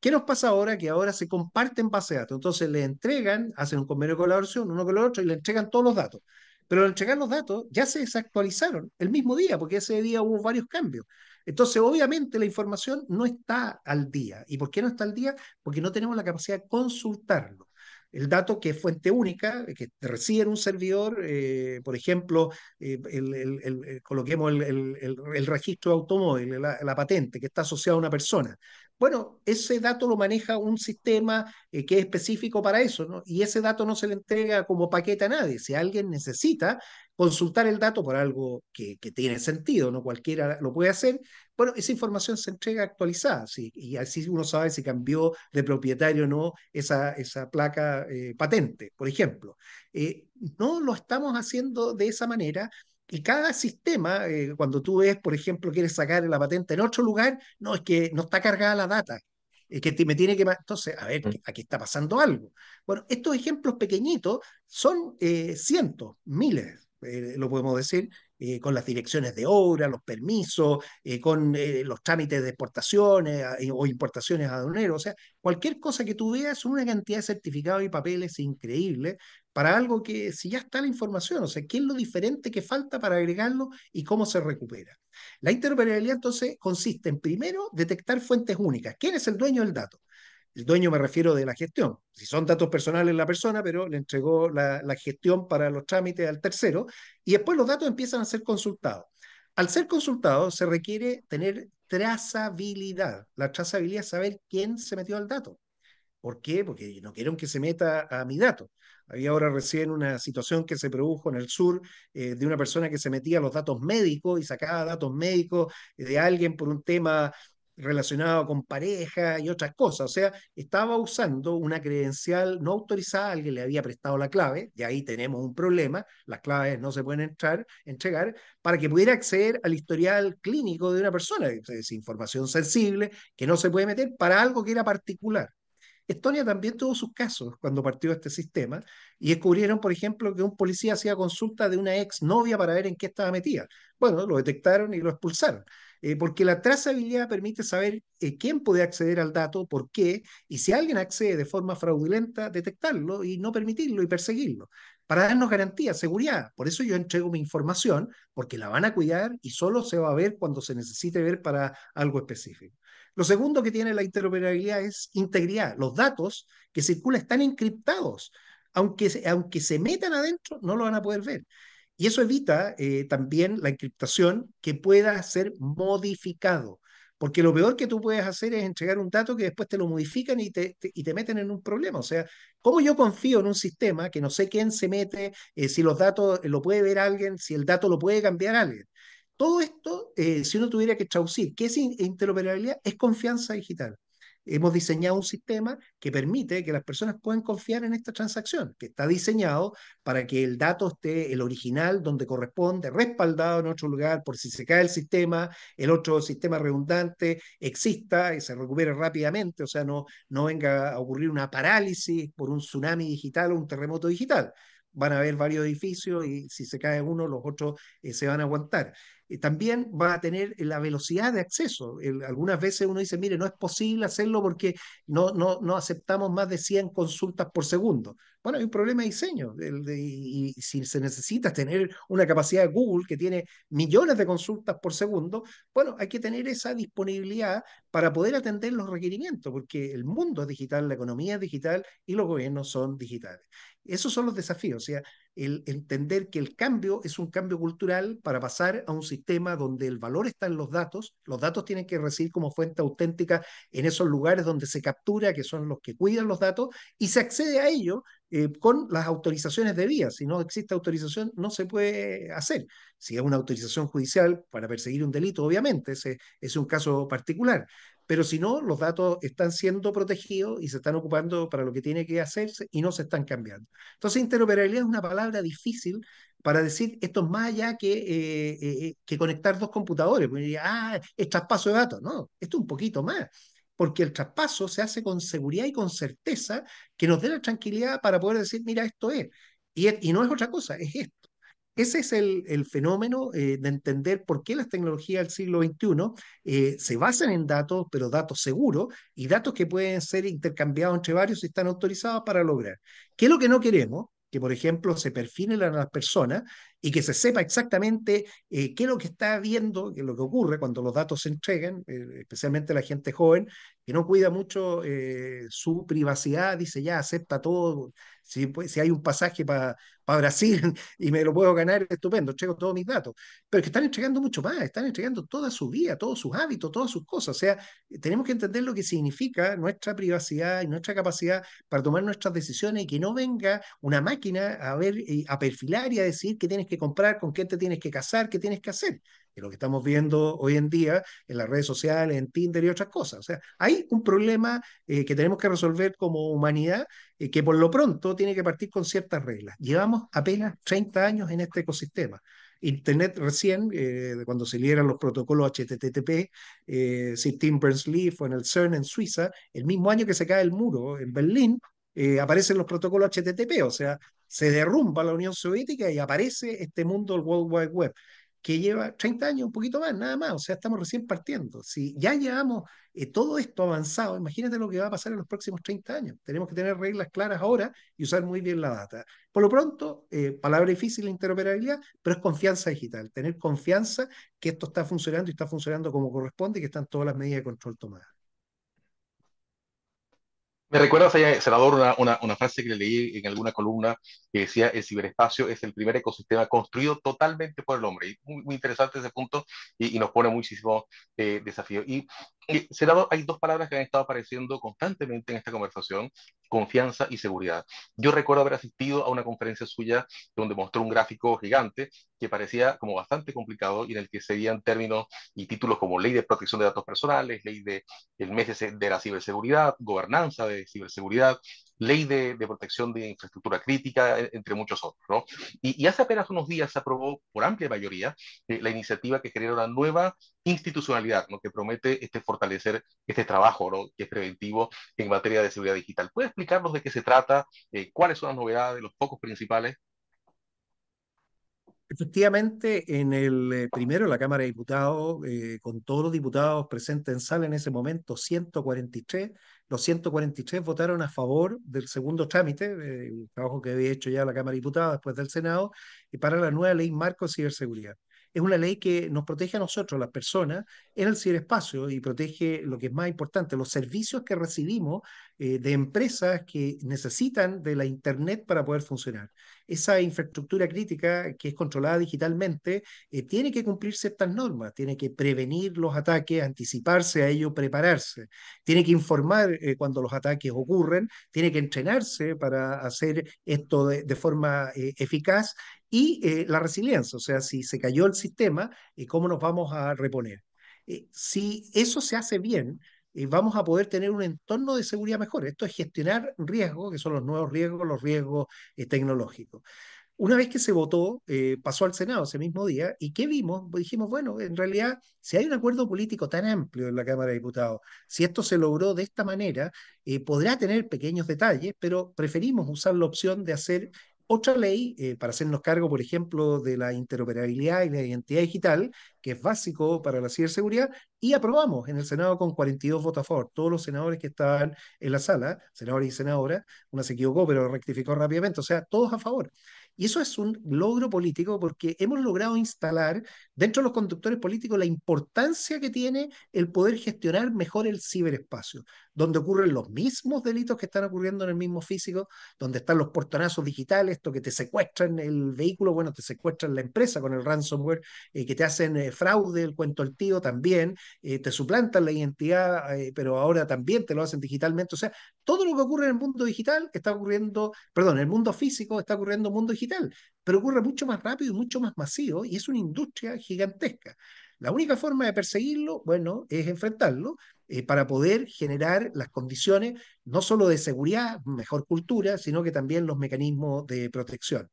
¿Qué nos pasa ahora? Que ahora se comparten base de datos. Entonces le entregan, hacen un convenio de colaboración uno con el otro y le entregan todos los datos. Pero al entregar los datos ya se desactualizaron el mismo día, porque ese día hubo varios cambios. Entonces, obviamente la información no está al día. ¿Y por qué no está al día? Porque no tenemos la capacidad de consultarlo. El dato que es fuente única, que recibe en un servidor, eh, por ejemplo, eh, el, eh, coloquemos el, registro automóvil, la, patente que está asociada a una persona. Bueno, ese dato lo maneja un sistema que es específico para eso, ¿no? Y ese dato no se le entrega como paquete a nadie. Si alguien necesita, consultar el dato por algo que, tiene sentido, no cualquiera lo puede hacer. Bueno, esa información se entrega actualizada ¿sí? y así uno sabe si cambió de propietario o no esa, esa placa eh, patente, por ejemplo. Eh, no lo estamos haciendo de esa manera. Y cada sistema, eh, cuando tú ves, por ejemplo, quieres sacar la patente en otro lugar, no, es que no está cargada la data, es que me tiene que... Entonces, a ver, aquí mm. está pasando algo. Bueno, estos ejemplos pequeñitos son cientos, miles, eh, lo podemos decir, eh, con las direcciones de obra, los permisos, eh, con los trámites de exportaciones o importaciones a doneros. O sea, cualquier cosa que tú veas, una cantidad de certificados y papeles increíbles para algo que si ya está la información, o sea, qué es lo diferente que falta para agregarlo y cómo se recupera. La interoperabilidad entonces consiste en primero detectar fuentes únicas. ¿Quién es el dueño del dato? El dueño me refiero de la gestión. Si son datos personales la persona, pero le entregó la, gestión para los trámites al tercero y después los datos empiezan a ser consultados. Al ser consultados se requiere tener trazabilidad. La trazabilidad es saber quién se metió al dato. ¿Por qué? Porque no quieren que se meta a mi dato. Había ahora recién una situación que se produjo en el sur eh, de una persona que se metía los datos médicos y sacaba datos médicos eh, de alguien por un tema relacionado con pareja y otras cosas. O sea, estaba usando una credencial no autorizada, alguien le había prestado la clave, y ahí tenemos un problema, las claves no se pueden entrar, entregar, para que pudiera acceder al historial clínico de una persona, es información sensible que no se puede meter para algo que era particular. Estonia también tuvo sus casos cuando partió este sistema y descubrieron, por ejemplo, que un policía hacía consulta de una exnovia para ver en qué estaba metida. Bueno, lo detectaron y lo expulsaron. Eh, porque la trazabilidad permite saber eh, quién puede acceder al dato, por qué, y si alguien accede de forma fraudulenta, detectarlo y no permitirlo y perseguirlo, para darnos garantía, seguridad. Por eso yo entrego mi información, porque la van a cuidar y solo se va a ver cuando se necesite ver para algo específico. Lo segundo que tiene la interoperabilidad es integridad. Los datos que circulan están encriptados. Aunque, aunque se metan adentro, no lo van a poder ver. Y eso evita eh, también la encriptación que pueda ser modificado. Porque lo peor que tú puedes hacer es entregar un dato que después te lo modifican y te, meten en un problema. O sea, ¿cómo yo confío en un sistema que no sé quién se mete, eh, si los datos lo puede ver alguien, si el dato lo puede cambiar alguien? Todo esto, eh, si uno tuviera que traducir, ¿qué es interoperabilidad? Es confianza digital hemos diseñado un sistema que permite que las personas puedan confiar en esta transacción, que está diseñado para que el dato esté el original donde corresponde, respaldado en otro lugar por si se cae el sistema, el otro sistema redundante exista y se recupere rápidamente, o sea, no, no venga a ocurrir una parálisis por un tsunami digital o un terremoto digital van a haber varios edificios y si se cae uno, los otros eh, se van a aguantar también va a tener la velocidad de acceso. algunas veces uno dice, mire, no es posible hacerlo porque no, no, aceptamos más de 100 consultas por segundo. Bueno, hay un problema de diseño y, si se necesita tener una capacidad de Google que tiene millones de consultas por segundo, bueno, hay que tener esa disponibilidad para poder atender los requerimientos, porque el mundo es digital, la economía es digital y los gobiernos son digitales. Esos son los desafíos. O sea, el entender que el cambio es un cambio cultural para pasar a un sistema donde el valor está en los datos, los datos tienen que recibir como fuente auténtica en esos lugares donde se captura, que son los que cuidan los datos, y se accede a ello eh, con las autorizaciones debidas. Si no existe autorización, no se puede hacer. Si es una autorización judicial para perseguir un delito, obviamente, ese es un caso particular pero si no, los datos están siendo protegidos y se están ocupando para lo que tiene que hacerse y no se están cambiando. Entonces, interoperabilidad es una palabra difícil para decir esto es más allá que, eh, eh, eh, que conectar dos computadores. ah, es traspaso de datos. No, esto es un poquito más, porque el traspaso se hace con seguridad y con certeza que nos dé la tranquilidad para poder decir, mira, esto es. Y, es, y no es otra cosa, es esto. Ese es el, fenómeno eh, de entender por qué las tecnologías del siglo XXI eh, se basan en datos, pero datos seguros y datos que pueden ser intercambiados entre varios y están autorizados para lograr. ¿Qué es lo que no queremos? que, por ejemplo, se perfilen a las personas y que se sepa exactamente eh, qué es lo que está viendo, qué es lo que ocurre cuando los datos se entregan, especialmente la gente joven, que no cuida mucho eh, su privacidad, dice ya, acepta todo, si, pues, si hay un pasaje para Brasil y me lo puedo ganar, estupendo, entrego todos mis datos, pero que están entregando mucho más, están entregando toda su vida, todos sus hábitos, todas sus cosas, o sea, tenemos que entender lo que significa nuestra privacidad y nuestra capacidad para tomar nuestras decisiones y que no venga una máquina a ver, a perfilar y a decir qué tienes que comprar, con qué te tienes que casar, qué tienes que hacer lo que estamos viendo hoy en día en las redes sociales, en Tinder y otras cosas. O sea, hay un problema eh, que tenemos que resolver como humanidad eh, que por lo pronto tiene que partir con ciertas reglas. Llevamos apenas 30 años en este ecosistema. Internet recién, eh, cuando se liberan los protocolos HTTP, eh, si Tim Berners-Lee fue en el CERN en Suiza, el mismo año que se cae el muro en Berlín, aparecen los protocolos HTTP, o sea, se derrumba la Unión Soviética y aparece este mundo, el World Wide Web que lleva 30 años, un poquito más, nada más, o sea, estamos recién partiendo. Si ya llevamos eh, todo esto avanzado, imagínate lo que va a pasar en los próximos 30 años. Tenemos que tener reglas claras ahora y usar muy bien la data. Por lo pronto, eh, palabra difícil, la interoperabilidad, pero es confianza digital, tener confianza que esto está funcionando y está funcionando como corresponde y que están todas las medidas de control tomadas. Me recuerda, senador, una, frase que leí en alguna columna que decía, el ciberespacio es el primer ecosistema construido totalmente por el hombre. Y muy, interesante ese punto y, nos pone muchísimo eh, desafío. Y, y, eh, Senador, hay dos palabras que han estado apareciendo constantemente en esta conversación, confianza y seguridad. Yo recuerdo haber asistido a una conferencia suya donde mostró un gráfico gigante que parecía como bastante complicado y en el que se veían términos y títulos como ley de protección de datos personales, ley de el mes de la ciberseguridad, gobernanza de ciberseguridad, ley de, protección de infraestructura crítica, e, entre muchos otros. ¿no? Y, hace apenas unos días se aprobó por amplia mayoría eh, la iniciativa que genera una nueva institucionalidad, ¿no? que promete este, fortalecer este trabajo ¿no? que es preventivo en materia de seguridad digital. ¿Puede explicarnos de qué se trata? Eh, ¿Cuáles son las novedades, los pocos principales? Efectivamente, en el eh, primero, la Cámara de Diputados, con todos los diputados presentes en sala en ese momento, 143, los 143 votaron a favor del segundo trámite, eh, un trabajo que había hecho ya la Cámara de Diputados después del Senado, y para la nueva ley marco de ciberseguridad. Es una ley que nos protege a nosotros, las personas, en el ciberespacio y protege lo que es más importante, los servicios que recibimos eh, de empresas que necesitan de la Internet para poder funcionar. Esa infraestructura crítica que es controlada digitalmente eh, tiene que cumplir ciertas normas, tiene que prevenir los ataques, anticiparse a ello, prepararse, tiene que informar eh, cuando los ataques ocurren, tiene que entrenarse para hacer esto de, de forma eficaz y la resiliencia, o sea, si se cayó el sistema, ¿cómo nos vamos a reponer? si eso se hace bien, vamos a poder tener un entorno de seguridad mejor. Esto es gestionar riesgos, que son los nuevos riesgos, los riesgos eh, tecnológicos. Una vez que se votó, eh, pasó al Senado ese mismo día, ¿y qué vimos? Pues dijimos, bueno, en realidad, si hay un acuerdo político tan amplio en la Cámara de Diputados, si esto se logró de esta manera, eh, podrá tener pequeños detalles, pero preferimos usar la opción de hacer otra ley eh, para hacernos cargo, por ejemplo, de la interoperabilidad y la identidad digital, que es básico para la ciberseguridad, y aprobamos en el Senado con 42 votos a favor. Todos los senadores que estaban en la sala, senadores y senadoras, una se equivocó, pero rectificó rápidamente, o sea, todos a favor. Y eso es un logro político porque hemos logrado instalar dentro de los conductores políticos la importancia que tiene el poder gestionar mejor el ciberespacio, donde ocurren los mismos delitos que están ocurriendo en el mismo físico, donde están los portonazos digitales, esto que te secuestran el vehículo, bueno, te secuestran la empresa con el ransomware, eh, que te hacen eh, fraude, el cuento al tío también, eh, te suplantan la identidad, pero ahora también te lo hacen digitalmente. O sea, todo lo que ocurre en el mundo digital está ocurriendo, perdón, en el mundo físico está ocurriendo en el mundo digital pero ocurre mucho más rápido y mucho más masivo y es una industria gigantesca. La única forma de perseguirlo, bueno, es enfrentarlo eh, para poder generar las condiciones no solo de seguridad, mejor cultura, sino que también los mecanismos de protección.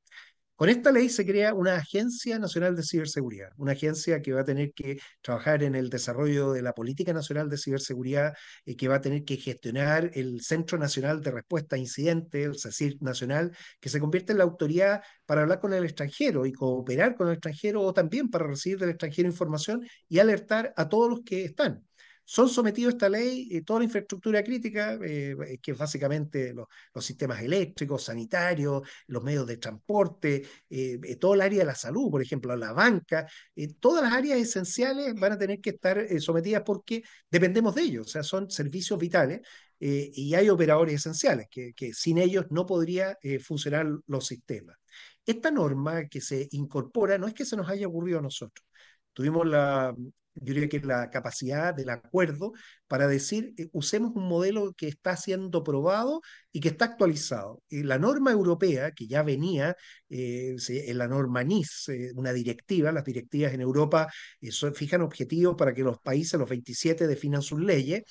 Con esta ley se crea una Agencia Nacional de Ciberseguridad, una agencia que va a tener que trabajar en el desarrollo de la Política Nacional de Ciberseguridad, eh, que va a tener que gestionar el Centro Nacional de Respuesta a Incidentes, el CECIR Nacional, que se convierte en la autoridad para hablar con el extranjero y cooperar con el extranjero o también para recibir del extranjero información y alertar a todos los que están son sometidos a esta ley eh, toda la infraestructura crítica, eh, eh, que es básicamente los, sistemas eléctricos, sanitarios, los medios de transporte, todo el área de la salud, por ejemplo, la banca, todas las áreas esenciales van a tener que estar sometidas porque dependemos de ellos, o sea, son servicios vitales. y hay operadores esenciales, que, sin ellos no podría funcionar los sistemas. Esta norma que se incorpora no es que se nos haya ocurrido a nosotros. Tuvimos la, yo diría que la capacidad del acuerdo para decir, eh, usemos un modelo que está siendo probado y que está actualizado. Y la norma europea, que ya venía eh, en la norma NIS, eh, una directiva, las directivas en Europa fijan objetivos para que los países, los 27, definan sus leyes,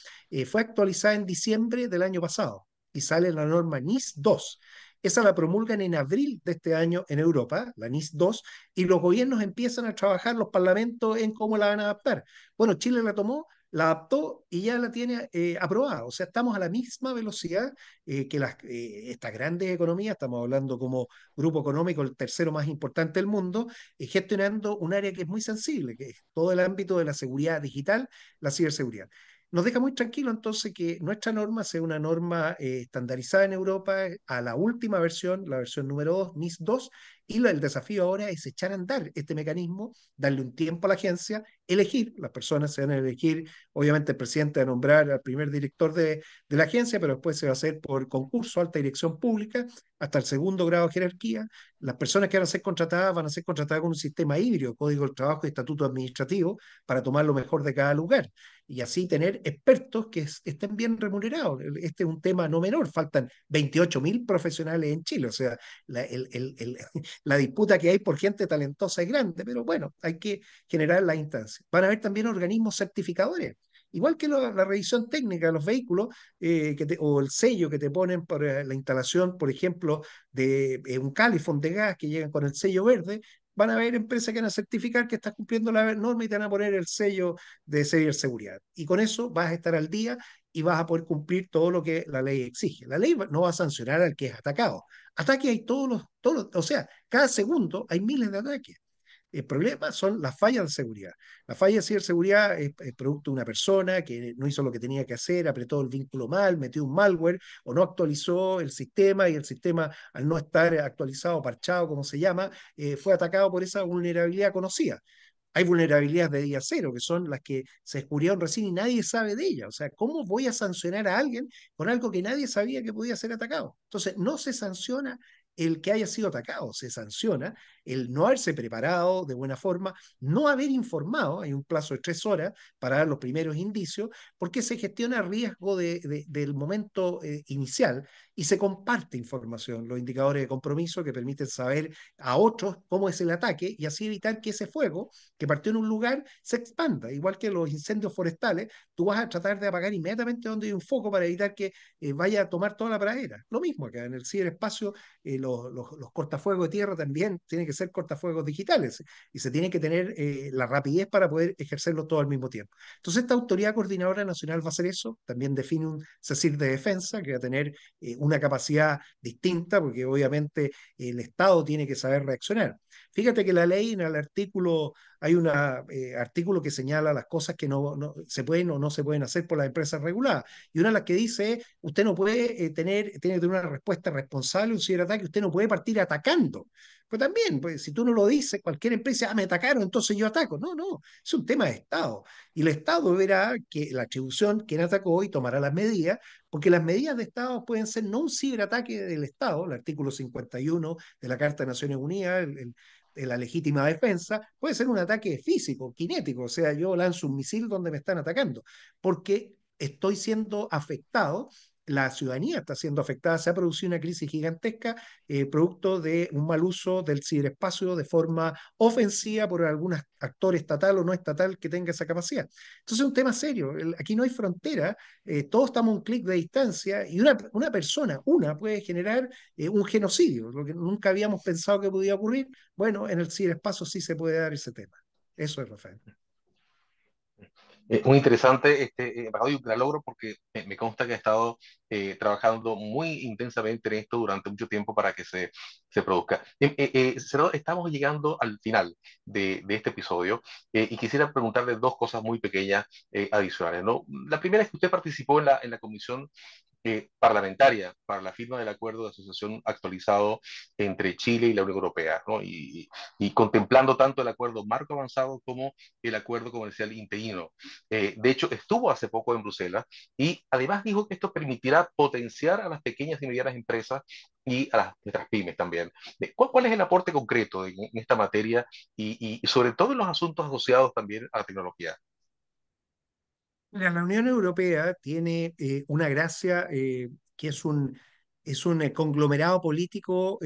fue actualizada en diciembre del año pasado y sale la norma NIS 2. Esa la promulgan en abril de este año en Europa, la NIS 2, y los gobiernos empiezan a trabajar los parlamentos en cómo la van a adaptar. Bueno, Chile la tomó, la adaptó y ya la tiene eh, aprobada. O sea, estamos a la misma velocidad eh, que las, eh, estas grandes economías, estamos hablando como grupo económico, el tercero más importante del mundo, gestionando un área que es muy sensible, que es todo el ámbito de la seguridad digital, la ciberseguridad nos deja muy tranquilo entonces que nuestra norma sea una norma eh, estandarizada en Europa eh, a la última versión, la versión número 2, NIS 2, y el desafío ahora es echar a andar este mecanismo, darle un tiempo a la agencia, elegir, las personas se van a elegir, obviamente el presidente va a nombrar al primer director de, de la agencia, pero después se va a hacer por concurso, alta dirección pública, hasta el segundo grado de jerarquía. Las personas que van a ser contratadas van a ser contratadas con un sistema híbrido, código del trabajo y estatuto administrativo, para tomar lo mejor de cada lugar y así tener expertos que estén bien remunerados. Este es un tema no menor, faltan 28 mil profesionales en Chile, o sea, la, disputa que hay por gente talentosa es grande, pero bueno, hay que generar la instancia. Van a haber también organismos certificadores. Igual que la revisión técnica de los vehículos eh, o el sello que te ponen para la instalación, por ejemplo, de eh, un califón de gas que llegan con el sello verde, van a haber empresas que van a certificar que estás cumpliendo la norma y te van a poner el sello de seguridad. Y con eso vas a estar al día y vas a poder cumplir todo lo que la ley exige. La ley no va a sancionar al que es atacado. que hay todos los, todos los, o sea, cada segundo hay miles de ataques. El eh, problema son las fallas de seguridad. La falla de ciberseguridad es, producto de una persona que no hizo lo que tenía que hacer, apretó el vínculo mal, metió un malware o no actualizó el sistema y el sistema, al no estar actualizado, parchado, como se llama, eh, fue atacado por esa vulnerabilidad conocida. Hay vulnerabilidades de día cero, que son las que se descubrieron recién y nadie sabe de ellas. O sea, ¿cómo voy a sancionar a alguien con algo que nadie sabía que podía ser atacado? Entonces, no se sanciona el que haya sido atacado, se sanciona el no haberse preparado de buena forma, no haber informado, hay un plazo de tres horas para dar los primeros indicios, porque se gestiona riesgo del momento eh, inicial y se comparte información, los indicadores de compromiso que permiten saber a otros cómo es el ataque y así evitar que ese fuego que partió en un lugar se expanda, igual que los incendios forestales, tú vas a tratar de apagar inmediatamente donde hay un foco para evitar que eh, vaya a tomar toda la pradera. Lo mismo que en el ciberespacio, eh, los, cortafuegos de tierra también tienen que ser cortafuegos digitales y se tiene que tener eh, la rapidez para poder ejercerlo todo al mismo tiempo. Entonces esta autoridad coordinadora nacional va a hacer eso, también define un CECIR de defensa que va a tener un una capacidad distinta, porque obviamente el Estado tiene que saber reaccionar. Fíjate que la ley en el artículo, hay un eh, artículo que señala las cosas que no, se pueden o no se pueden hacer por las empresas reguladas. Y una de las que dice, usted no puede eh, tener, tiene que tener una respuesta responsable un ciberataque, usted no puede partir atacando. Pues también, pues, si tú no lo dices, cualquier empresa, ah, me atacaron, entonces yo ataco. No, no, es un tema de Estado. Y el Estado verá que la atribución, quien atacó hoy, tomará las medidas, porque las medidas de Estado pueden ser no un ciberataque del Estado, el artículo 51 de la Carta de Naciones Unidas, el la legítima defensa, puede ser un ataque físico, kinético, o sea, yo lanzo un misil donde me están atacando, porque estoy siendo afectado la ciudadanía está siendo afectada, se ha producido una crisis gigantesca, eh, producto de un mal uso del ciberespacio de forma ofensiva por algún actor estatal o no estatal que tenga esa capacidad. Entonces es un tema serio, aquí no hay frontera, eh, todos estamos a un clic de distancia y una, persona, una, puede generar eh, un genocidio, lo que nunca habíamos pensado que podía ocurrir. Bueno, en el ciberespacio sí se puede dar ese tema. Eso es, Rafael. Eh, un interesante este, embajador eh, y un gran logro porque me, consta que ha estado eh, trabajando muy intensamente en esto durante mucho tiempo para que se, se produzca. Em, eh, eh estamos llegando al final de, de este episodio y quisiera preguntarle dos cosas muy pequeñas adicionales. La primera es que usted participó en la, en la comisión parlamentaria para la firma del acuerdo de asociación actualizado entre Chile y la Unión Europea, y, contemplando tanto el acuerdo marco avanzado como el acuerdo comercial interino. Eh, de hecho, estuvo hace poco en Bruselas y además dijo que esto permitirá potenciar a las pequeñas y medianas empresas y a las, nuestras pymes también. Eh, ¿Cuál, es el aporte concreto en, esta materia y, y, sobre todo en los asuntos asociados también a la tecnología? la Unión Europea tiene eh, una gracia eh, que es un, es un eh, conglomerado político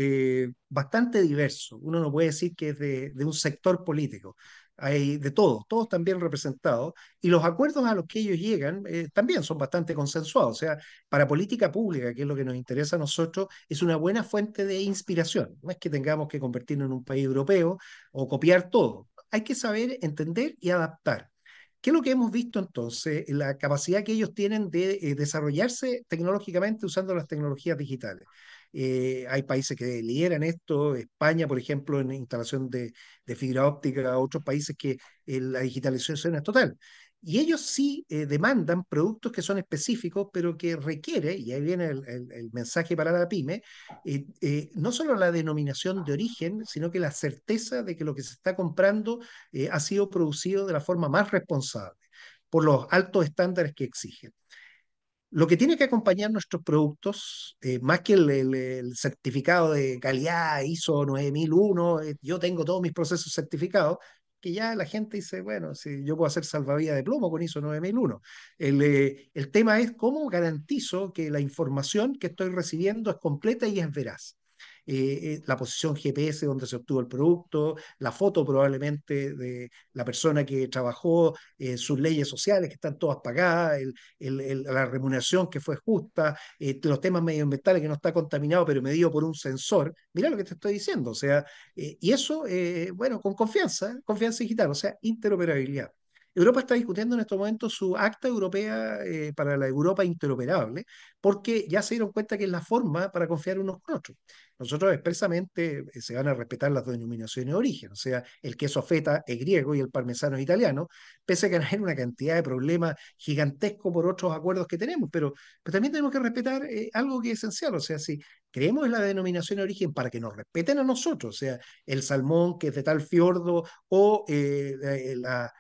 bastante diverso. Uno no puede decir que es de, un sector político. Hay de todos, todos también representados, y los acuerdos a los que ellos llegan también son bastante consensuados. O sea, para política pública, que es lo que nos interesa a nosotros, es una buena fuente de inspiración. No es que tengamos que convertirnos en un país europeo o copiar todo. Hay que saber entender y adaptar. ¿Qué es lo que hemos visto entonces? La capacidad que ellos tienen de eh, desarrollarse tecnológicamente usando las tecnologías digitales. Eh, hay países que lideran esto, España, por ejemplo, en instalación de, fibra óptica, otros países que eh, la digitalización es total. Y ellos sí eh, demandan productos que son específicos, pero que requiere, y ahí viene el, mensaje para la pyme, eh, eh, no solo la denominación de origen, sino que la certeza de que lo que se está comprando ha sido producido de la forma más responsable, por los altos estándares que exigen. Lo que tiene que acompañar nuestros productos, más que el, certificado de calidad ISO 9001, yo tengo todos mis procesos certificados, que ya la gente dice, bueno, si yo puedo hacer salvavidas de plomo con ISO 9001. El, eh, el tema es cómo garantizo que la información que estoy recibiendo es completa y es veraz. Eh, eh, la posición GPS donde se obtuvo el producto, la foto probablemente de la persona que trabajó, eh, sus leyes sociales que están todas pagadas, la remuneración que fue justa, los temas medioambientales que no está contaminado pero medido por un sensor. Mira lo que te estoy diciendo, o sea, y eso, bueno, con confianza, confianza digital, o sea, interoperabilidad. Europa está discutiendo en estos momentos su acta europea eh, para la Europa interoperable, porque ya se dieron cuenta que es la forma para confiar unos con otros. Nosotros expresamente eh, se van a respetar las denominaciones de origen, o sea, el queso feta es griego y el parmesano es italiano, pese a que hay una cantidad de problemas gigantescos por otros acuerdos que tenemos, pero, también tenemos que respetar eh, algo que es esencial, o sea, si creemos en la denominación de origen para que nos respeten a nosotros, o sea, el salmón que es de tal fiordo o la,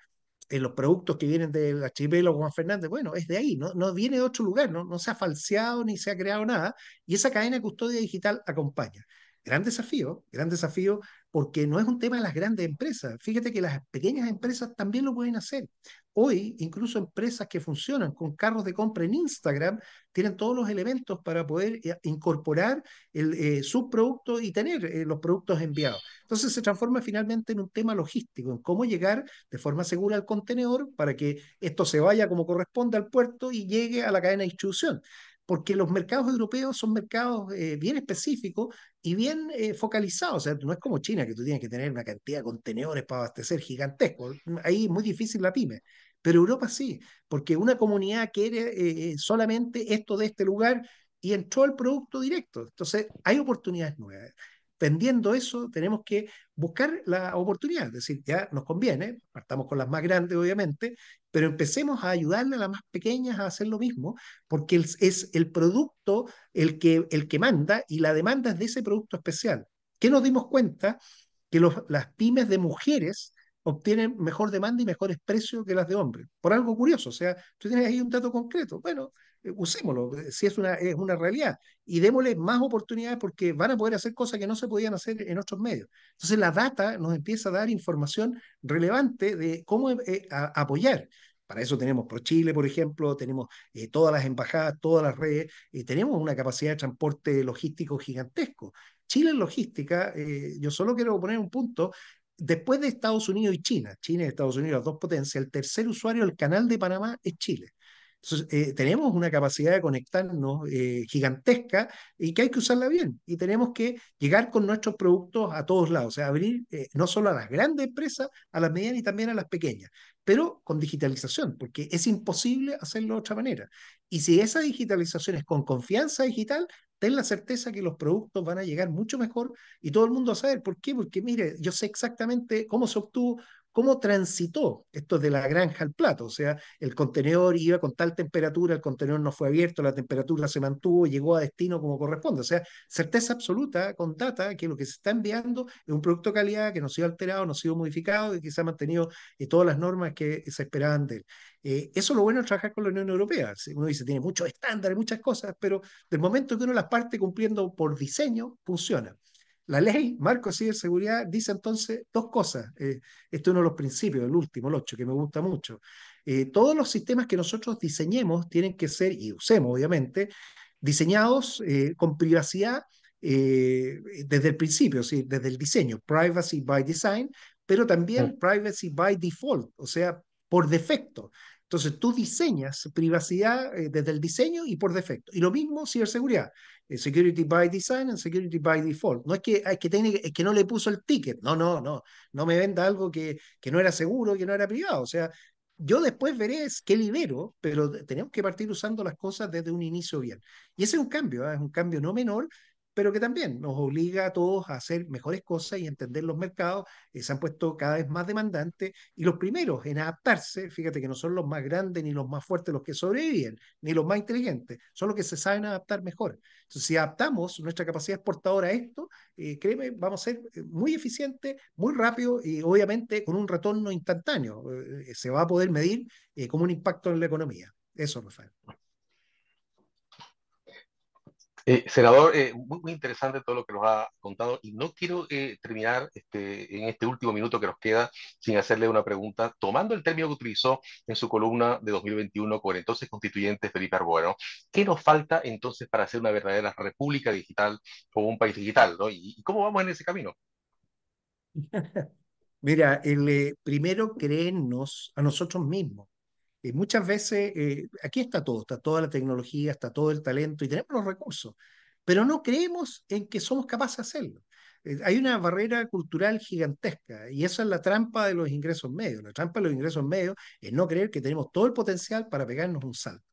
en eh, los productos que vienen del o Juan Fernández, bueno, es de ahí, no, viene de otro lugar, no, no se ha falseado ni se ha creado nada, y esa cadena de custodia digital acompaña. Gran desafío, gran desafío porque no es un tema de las grandes empresas. Fíjate que las pequeñas empresas también lo pueden hacer. Hoy, incluso empresas que funcionan con carros de compra en Instagram tienen todos los elementos para poder eh, incorporar el, eh, productos y tener eh, los productos enviados. Entonces se transforma finalmente en un tema logístico, en cómo llegar de forma segura al contenedor para que esto se vaya como corresponde al puerto y llegue a la cadena de distribución porque los mercados europeos son mercados bien específicos y bien eh, focalizado. O sea, no es como China, que tú tienes que tener una cantidad de contenedores para abastecer gigantesco. Ahí es muy difícil la pyme. Pero Europa sí, porque una comunidad quiere eh, eh, solamente esto de este lugar y entró el producto directo. Entonces, hay oportunidades nuevas vendiendo eso, tenemos que buscar la oportunidad, es decir, ya nos conviene, partamos con las más grandes, obviamente, pero empecemos a ayudarle a las más pequeñas a hacer lo mismo, porque es el producto el que, el que manda y la demanda es de ese producto especial. ¿Qué nos dimos cuenta? Que las pymes de mujeres obtienen mejor demanda y mejores precios que las de hombres. Por algo curioso, o sea, tú tienes ahí un dato concreto. Bueno, eh, usémoslo, eh, si es una, es una realidad, y démosle más oportunidades porque van a poder hacer cosas que no se podían hacer en otros medios. Entonces la data nos empieza a dar información relevante de cómo eh, apoyar. Para eso tenemos ProChile, por ejemplo, tenemos todas las embajadas, todas las redes, y tenemos una capacidad de transporte logístico gigantesco. Chile en logística, yo solo quiero poner un punto, después de Estados Unidos y China, China y Estados Unidos, las dos potencias, el tercer usuario del canal de Panamá es Chile. Entonces, eh, tenemos una capacidad de conectarnos eh, gigantesca y que hay que usarla bien. Y tenemos que llegar con nuestros productos a todos lados, o sea, abrir eh, no solo a las grandes empresas, a las medianas y también a las pequeñas, pero con digitalización, porque es imposible hacerlo de otra manera. Y si esa digitalización es con confianza digital, ten la certeza que los productos van a llegar mucho mejor y todo el mundo va a saber por qué, porque mire, yo sé exactamente cómo se obtuvo, cómo transitó esto de la granja al plato. O sea, el contenedor iba con tal temperatura, el contenedor no fue abierto, la temperatura se mantuvo, llegó a destino como corresponde. O sea, certeza absoluta con data que lo que se está enviando es un producto de calidad que no ha sido alterado, no ha sido modificado y que se ha mantenido eh, todas las normas que se esperaban de él. Eh, eso es lo bueno de trabajar con la Unión Europea. Uno dice, tiene muchos estándares, muchas cosas, pero del momento que uno las parte cumpliendo por diseño, funciona. La ley, marco de seguridad, dice entonces dos cosas. Eh, este es uno de los principios, el último, el ocho, que me gusta mucho. Eh, todos los sistemas que nosotros diseñemos tienen que ser, y usemos obviamente, diseñados eh, con privacidad desde el principio, desde el diseño, privacy by design, pero también privacy by default, o sea, por defecto. Entonces tú diseñas privacidad eh, desde el diseño y por defecto. Y lo mismo ciberseguridad. seguridad. Eh, security by design and security by default. No es que, que, que no le puso el ticket. No, no, no. No me venda algo que, que no era seguro, que no era privado. O sea, yo después veré qué libero, pero tenemos que partir usando las cosas desde un inicio bien. Y ese es un cambio, ¿eh? es un cambio no menor pero que también nos obliga a todos a hacer mejores cosas y entender los mercados. que eh, se han puesto cada vez más demandantes y los primeros en adaptarse, fíjate que no son los más grandes ni los más fuertes los que sobreviven, ni los más inteligentes, son los que se saben adaptar mejor. Entonces, si adaptamos nuestra capacidad exportadora a esto, eh, créeme, vamos a ser eh, muy eficientes, muy rápido y obviamente con un retorno instantáneo. se va a poder medir como un impacto en la economía. Eso, Rafael. Eh, senador, eh, muy, muy, interesante todo lo que nos ha contado y no quiero eh, terminar este, en este último minuto que nos queda sin hacerle una pregunta, tomando el término que utilizó en su columna de 2021 con entonces constituyente Felipe Arbuero, ¿qué nos falta entonces para hacer una verdadera república digital o un país digital? ¿Y, cómo vamos en ese camino? Mira, el, primero creernos a nosotros mismos. Eh, muchas veces eh, aquí está todo, está toda la tecnología, está todo el talento y tenemos los recursos, pero no creemos en que somos capaces de hacerlo. Eh, hay una barrera cultural gigantesca y esa es la trampa de los ingresos medios. La trampa de los ingresos medios es no creer que tenemos todo el potencial para pegarnos un salto.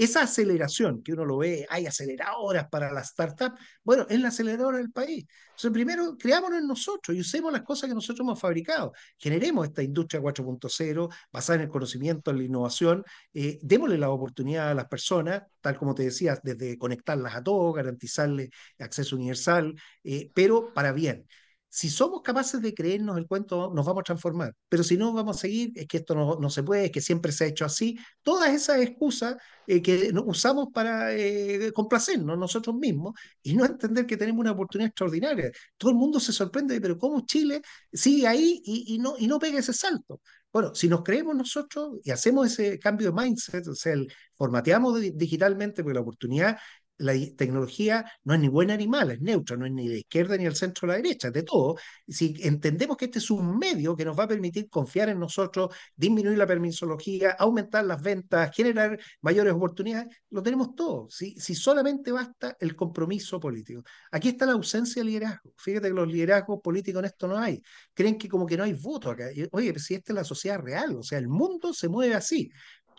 Esa aceleración que uno lo ve, hay aceleradoras para las startups, bueno, es la aceleradora del país. Entonces, primero, creámonos en nosotros y usemos las cosas que nosotros hemos fabricado. Generemos esta industria 4.0 basada en el conocimiento, en la innovación, eh, démosle la oportunidad a las personas, tal como te decía, desde conectarlas a todos, garantizarle acceso universal, eh, pero para bien si somos capaces de creernos el cuento, nos vamos a transformar. Pero si no, vamos a seguir, es que esto no, no se puede, es que siempre se ha hecho así. Todas esas excusas eh, que usamos para eh, complacernos nosotros mismos y no entender que tenemos una oportunidad extraordinaria. Todo el mundo se sorprende, pero ¿cómo Chile sigue ahí y, y no, y no pega ese salto? Bueno, si nos creemos nosotros y hacemos ese cambio de mindset, o sea, el, formateamos digitalmente, porque la oportunidad la tecnología no es ni buena ni mala, es neutra, no es ni de izquierda ni el centro de la derecha, de todo. Si entendemos que este es un medio que nos va a permitir confiar en nosotros, disminuir la permisología, aumentar las ventas, generar mayores oportunidades, lo tenemos todo, si solamente basta el compromiso político. Aquí está la ausencia de liderazgo. Fíjate que los liderazgos políticos en esto no hay. Creen que como que no hay voto acá. Oye, si esta es la sociedad real, o sea, el mundo se mueve así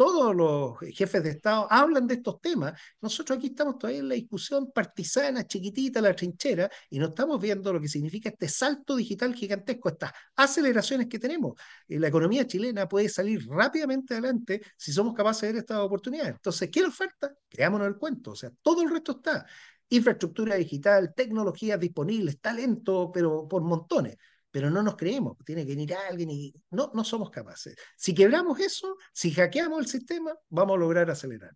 todos los jefes de Estado hablan de estos temas. Nosotros aquí estamos todavía en la discusión partisana, chiquitita, la trinchera, y no estamos viendo lo que significa este salto digital gigantesco, estas aceleraciones que tenemos. Eh, la economía chilena puede salir rápidamente adelante si somos capaces de ver estas oportunidades. Entonces, ¿qué nos falta? Creámonos el cuento. O sea, todo el resto está. Infraestructura digital, tecnologías disponibles, talento, pero por montones pero no nos creemos, pues tiene que venir alguien y no, no somos capaces. Si quebramos eso, si hackeamos el sistema, vamos a lograr acelerar.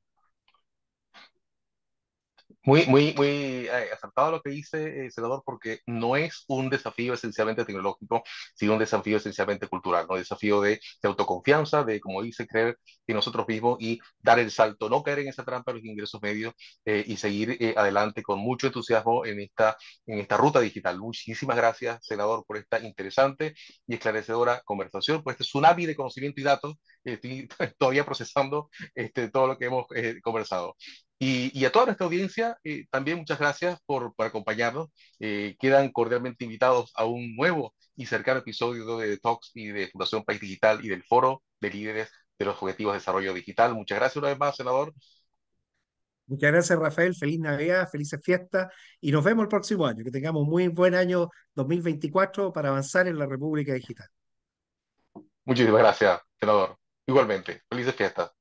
Muy, muy, muy eh, acertado lo que dice, eh, senador, porque no es un desafío esencialmente tecnológico, sino un desafío esencialmente cultural, ¿no? Un desafío de, autoconfianza, de, como dice, creer en nosotros mismos y dar el salto, no caer en esa trampa de los ingresos medios eh, y seguir adelante con mucho entusiasmo en esta, en esta ruta digital. Muchísimas gracias, senador, por esta interesante y esclarecedora conversación, por pues, este tsunami de conocimiento y datos. Estoy todavía procesando este, todo lo que hemos conversado. Y, a toda nuestra audiencia, eh, también muchas gracias por, acompañarnos. Eh, quedan cordialmente invitados a un nuevo y cercano episodio de Talks y de Fundación País Digital y del Foro de Líderes de los Objetivos de Desarrollo Digital. Muchas gracias una vez más, senador. Muchas gracias, Rafael. Feliz Navidad, felices fiestas y nos vemos el próximo año. Que tengamos muy buen año 2024 para avanzar en la República Digital. Muchísimas gracias, senador. Igualmente, felices fiestas.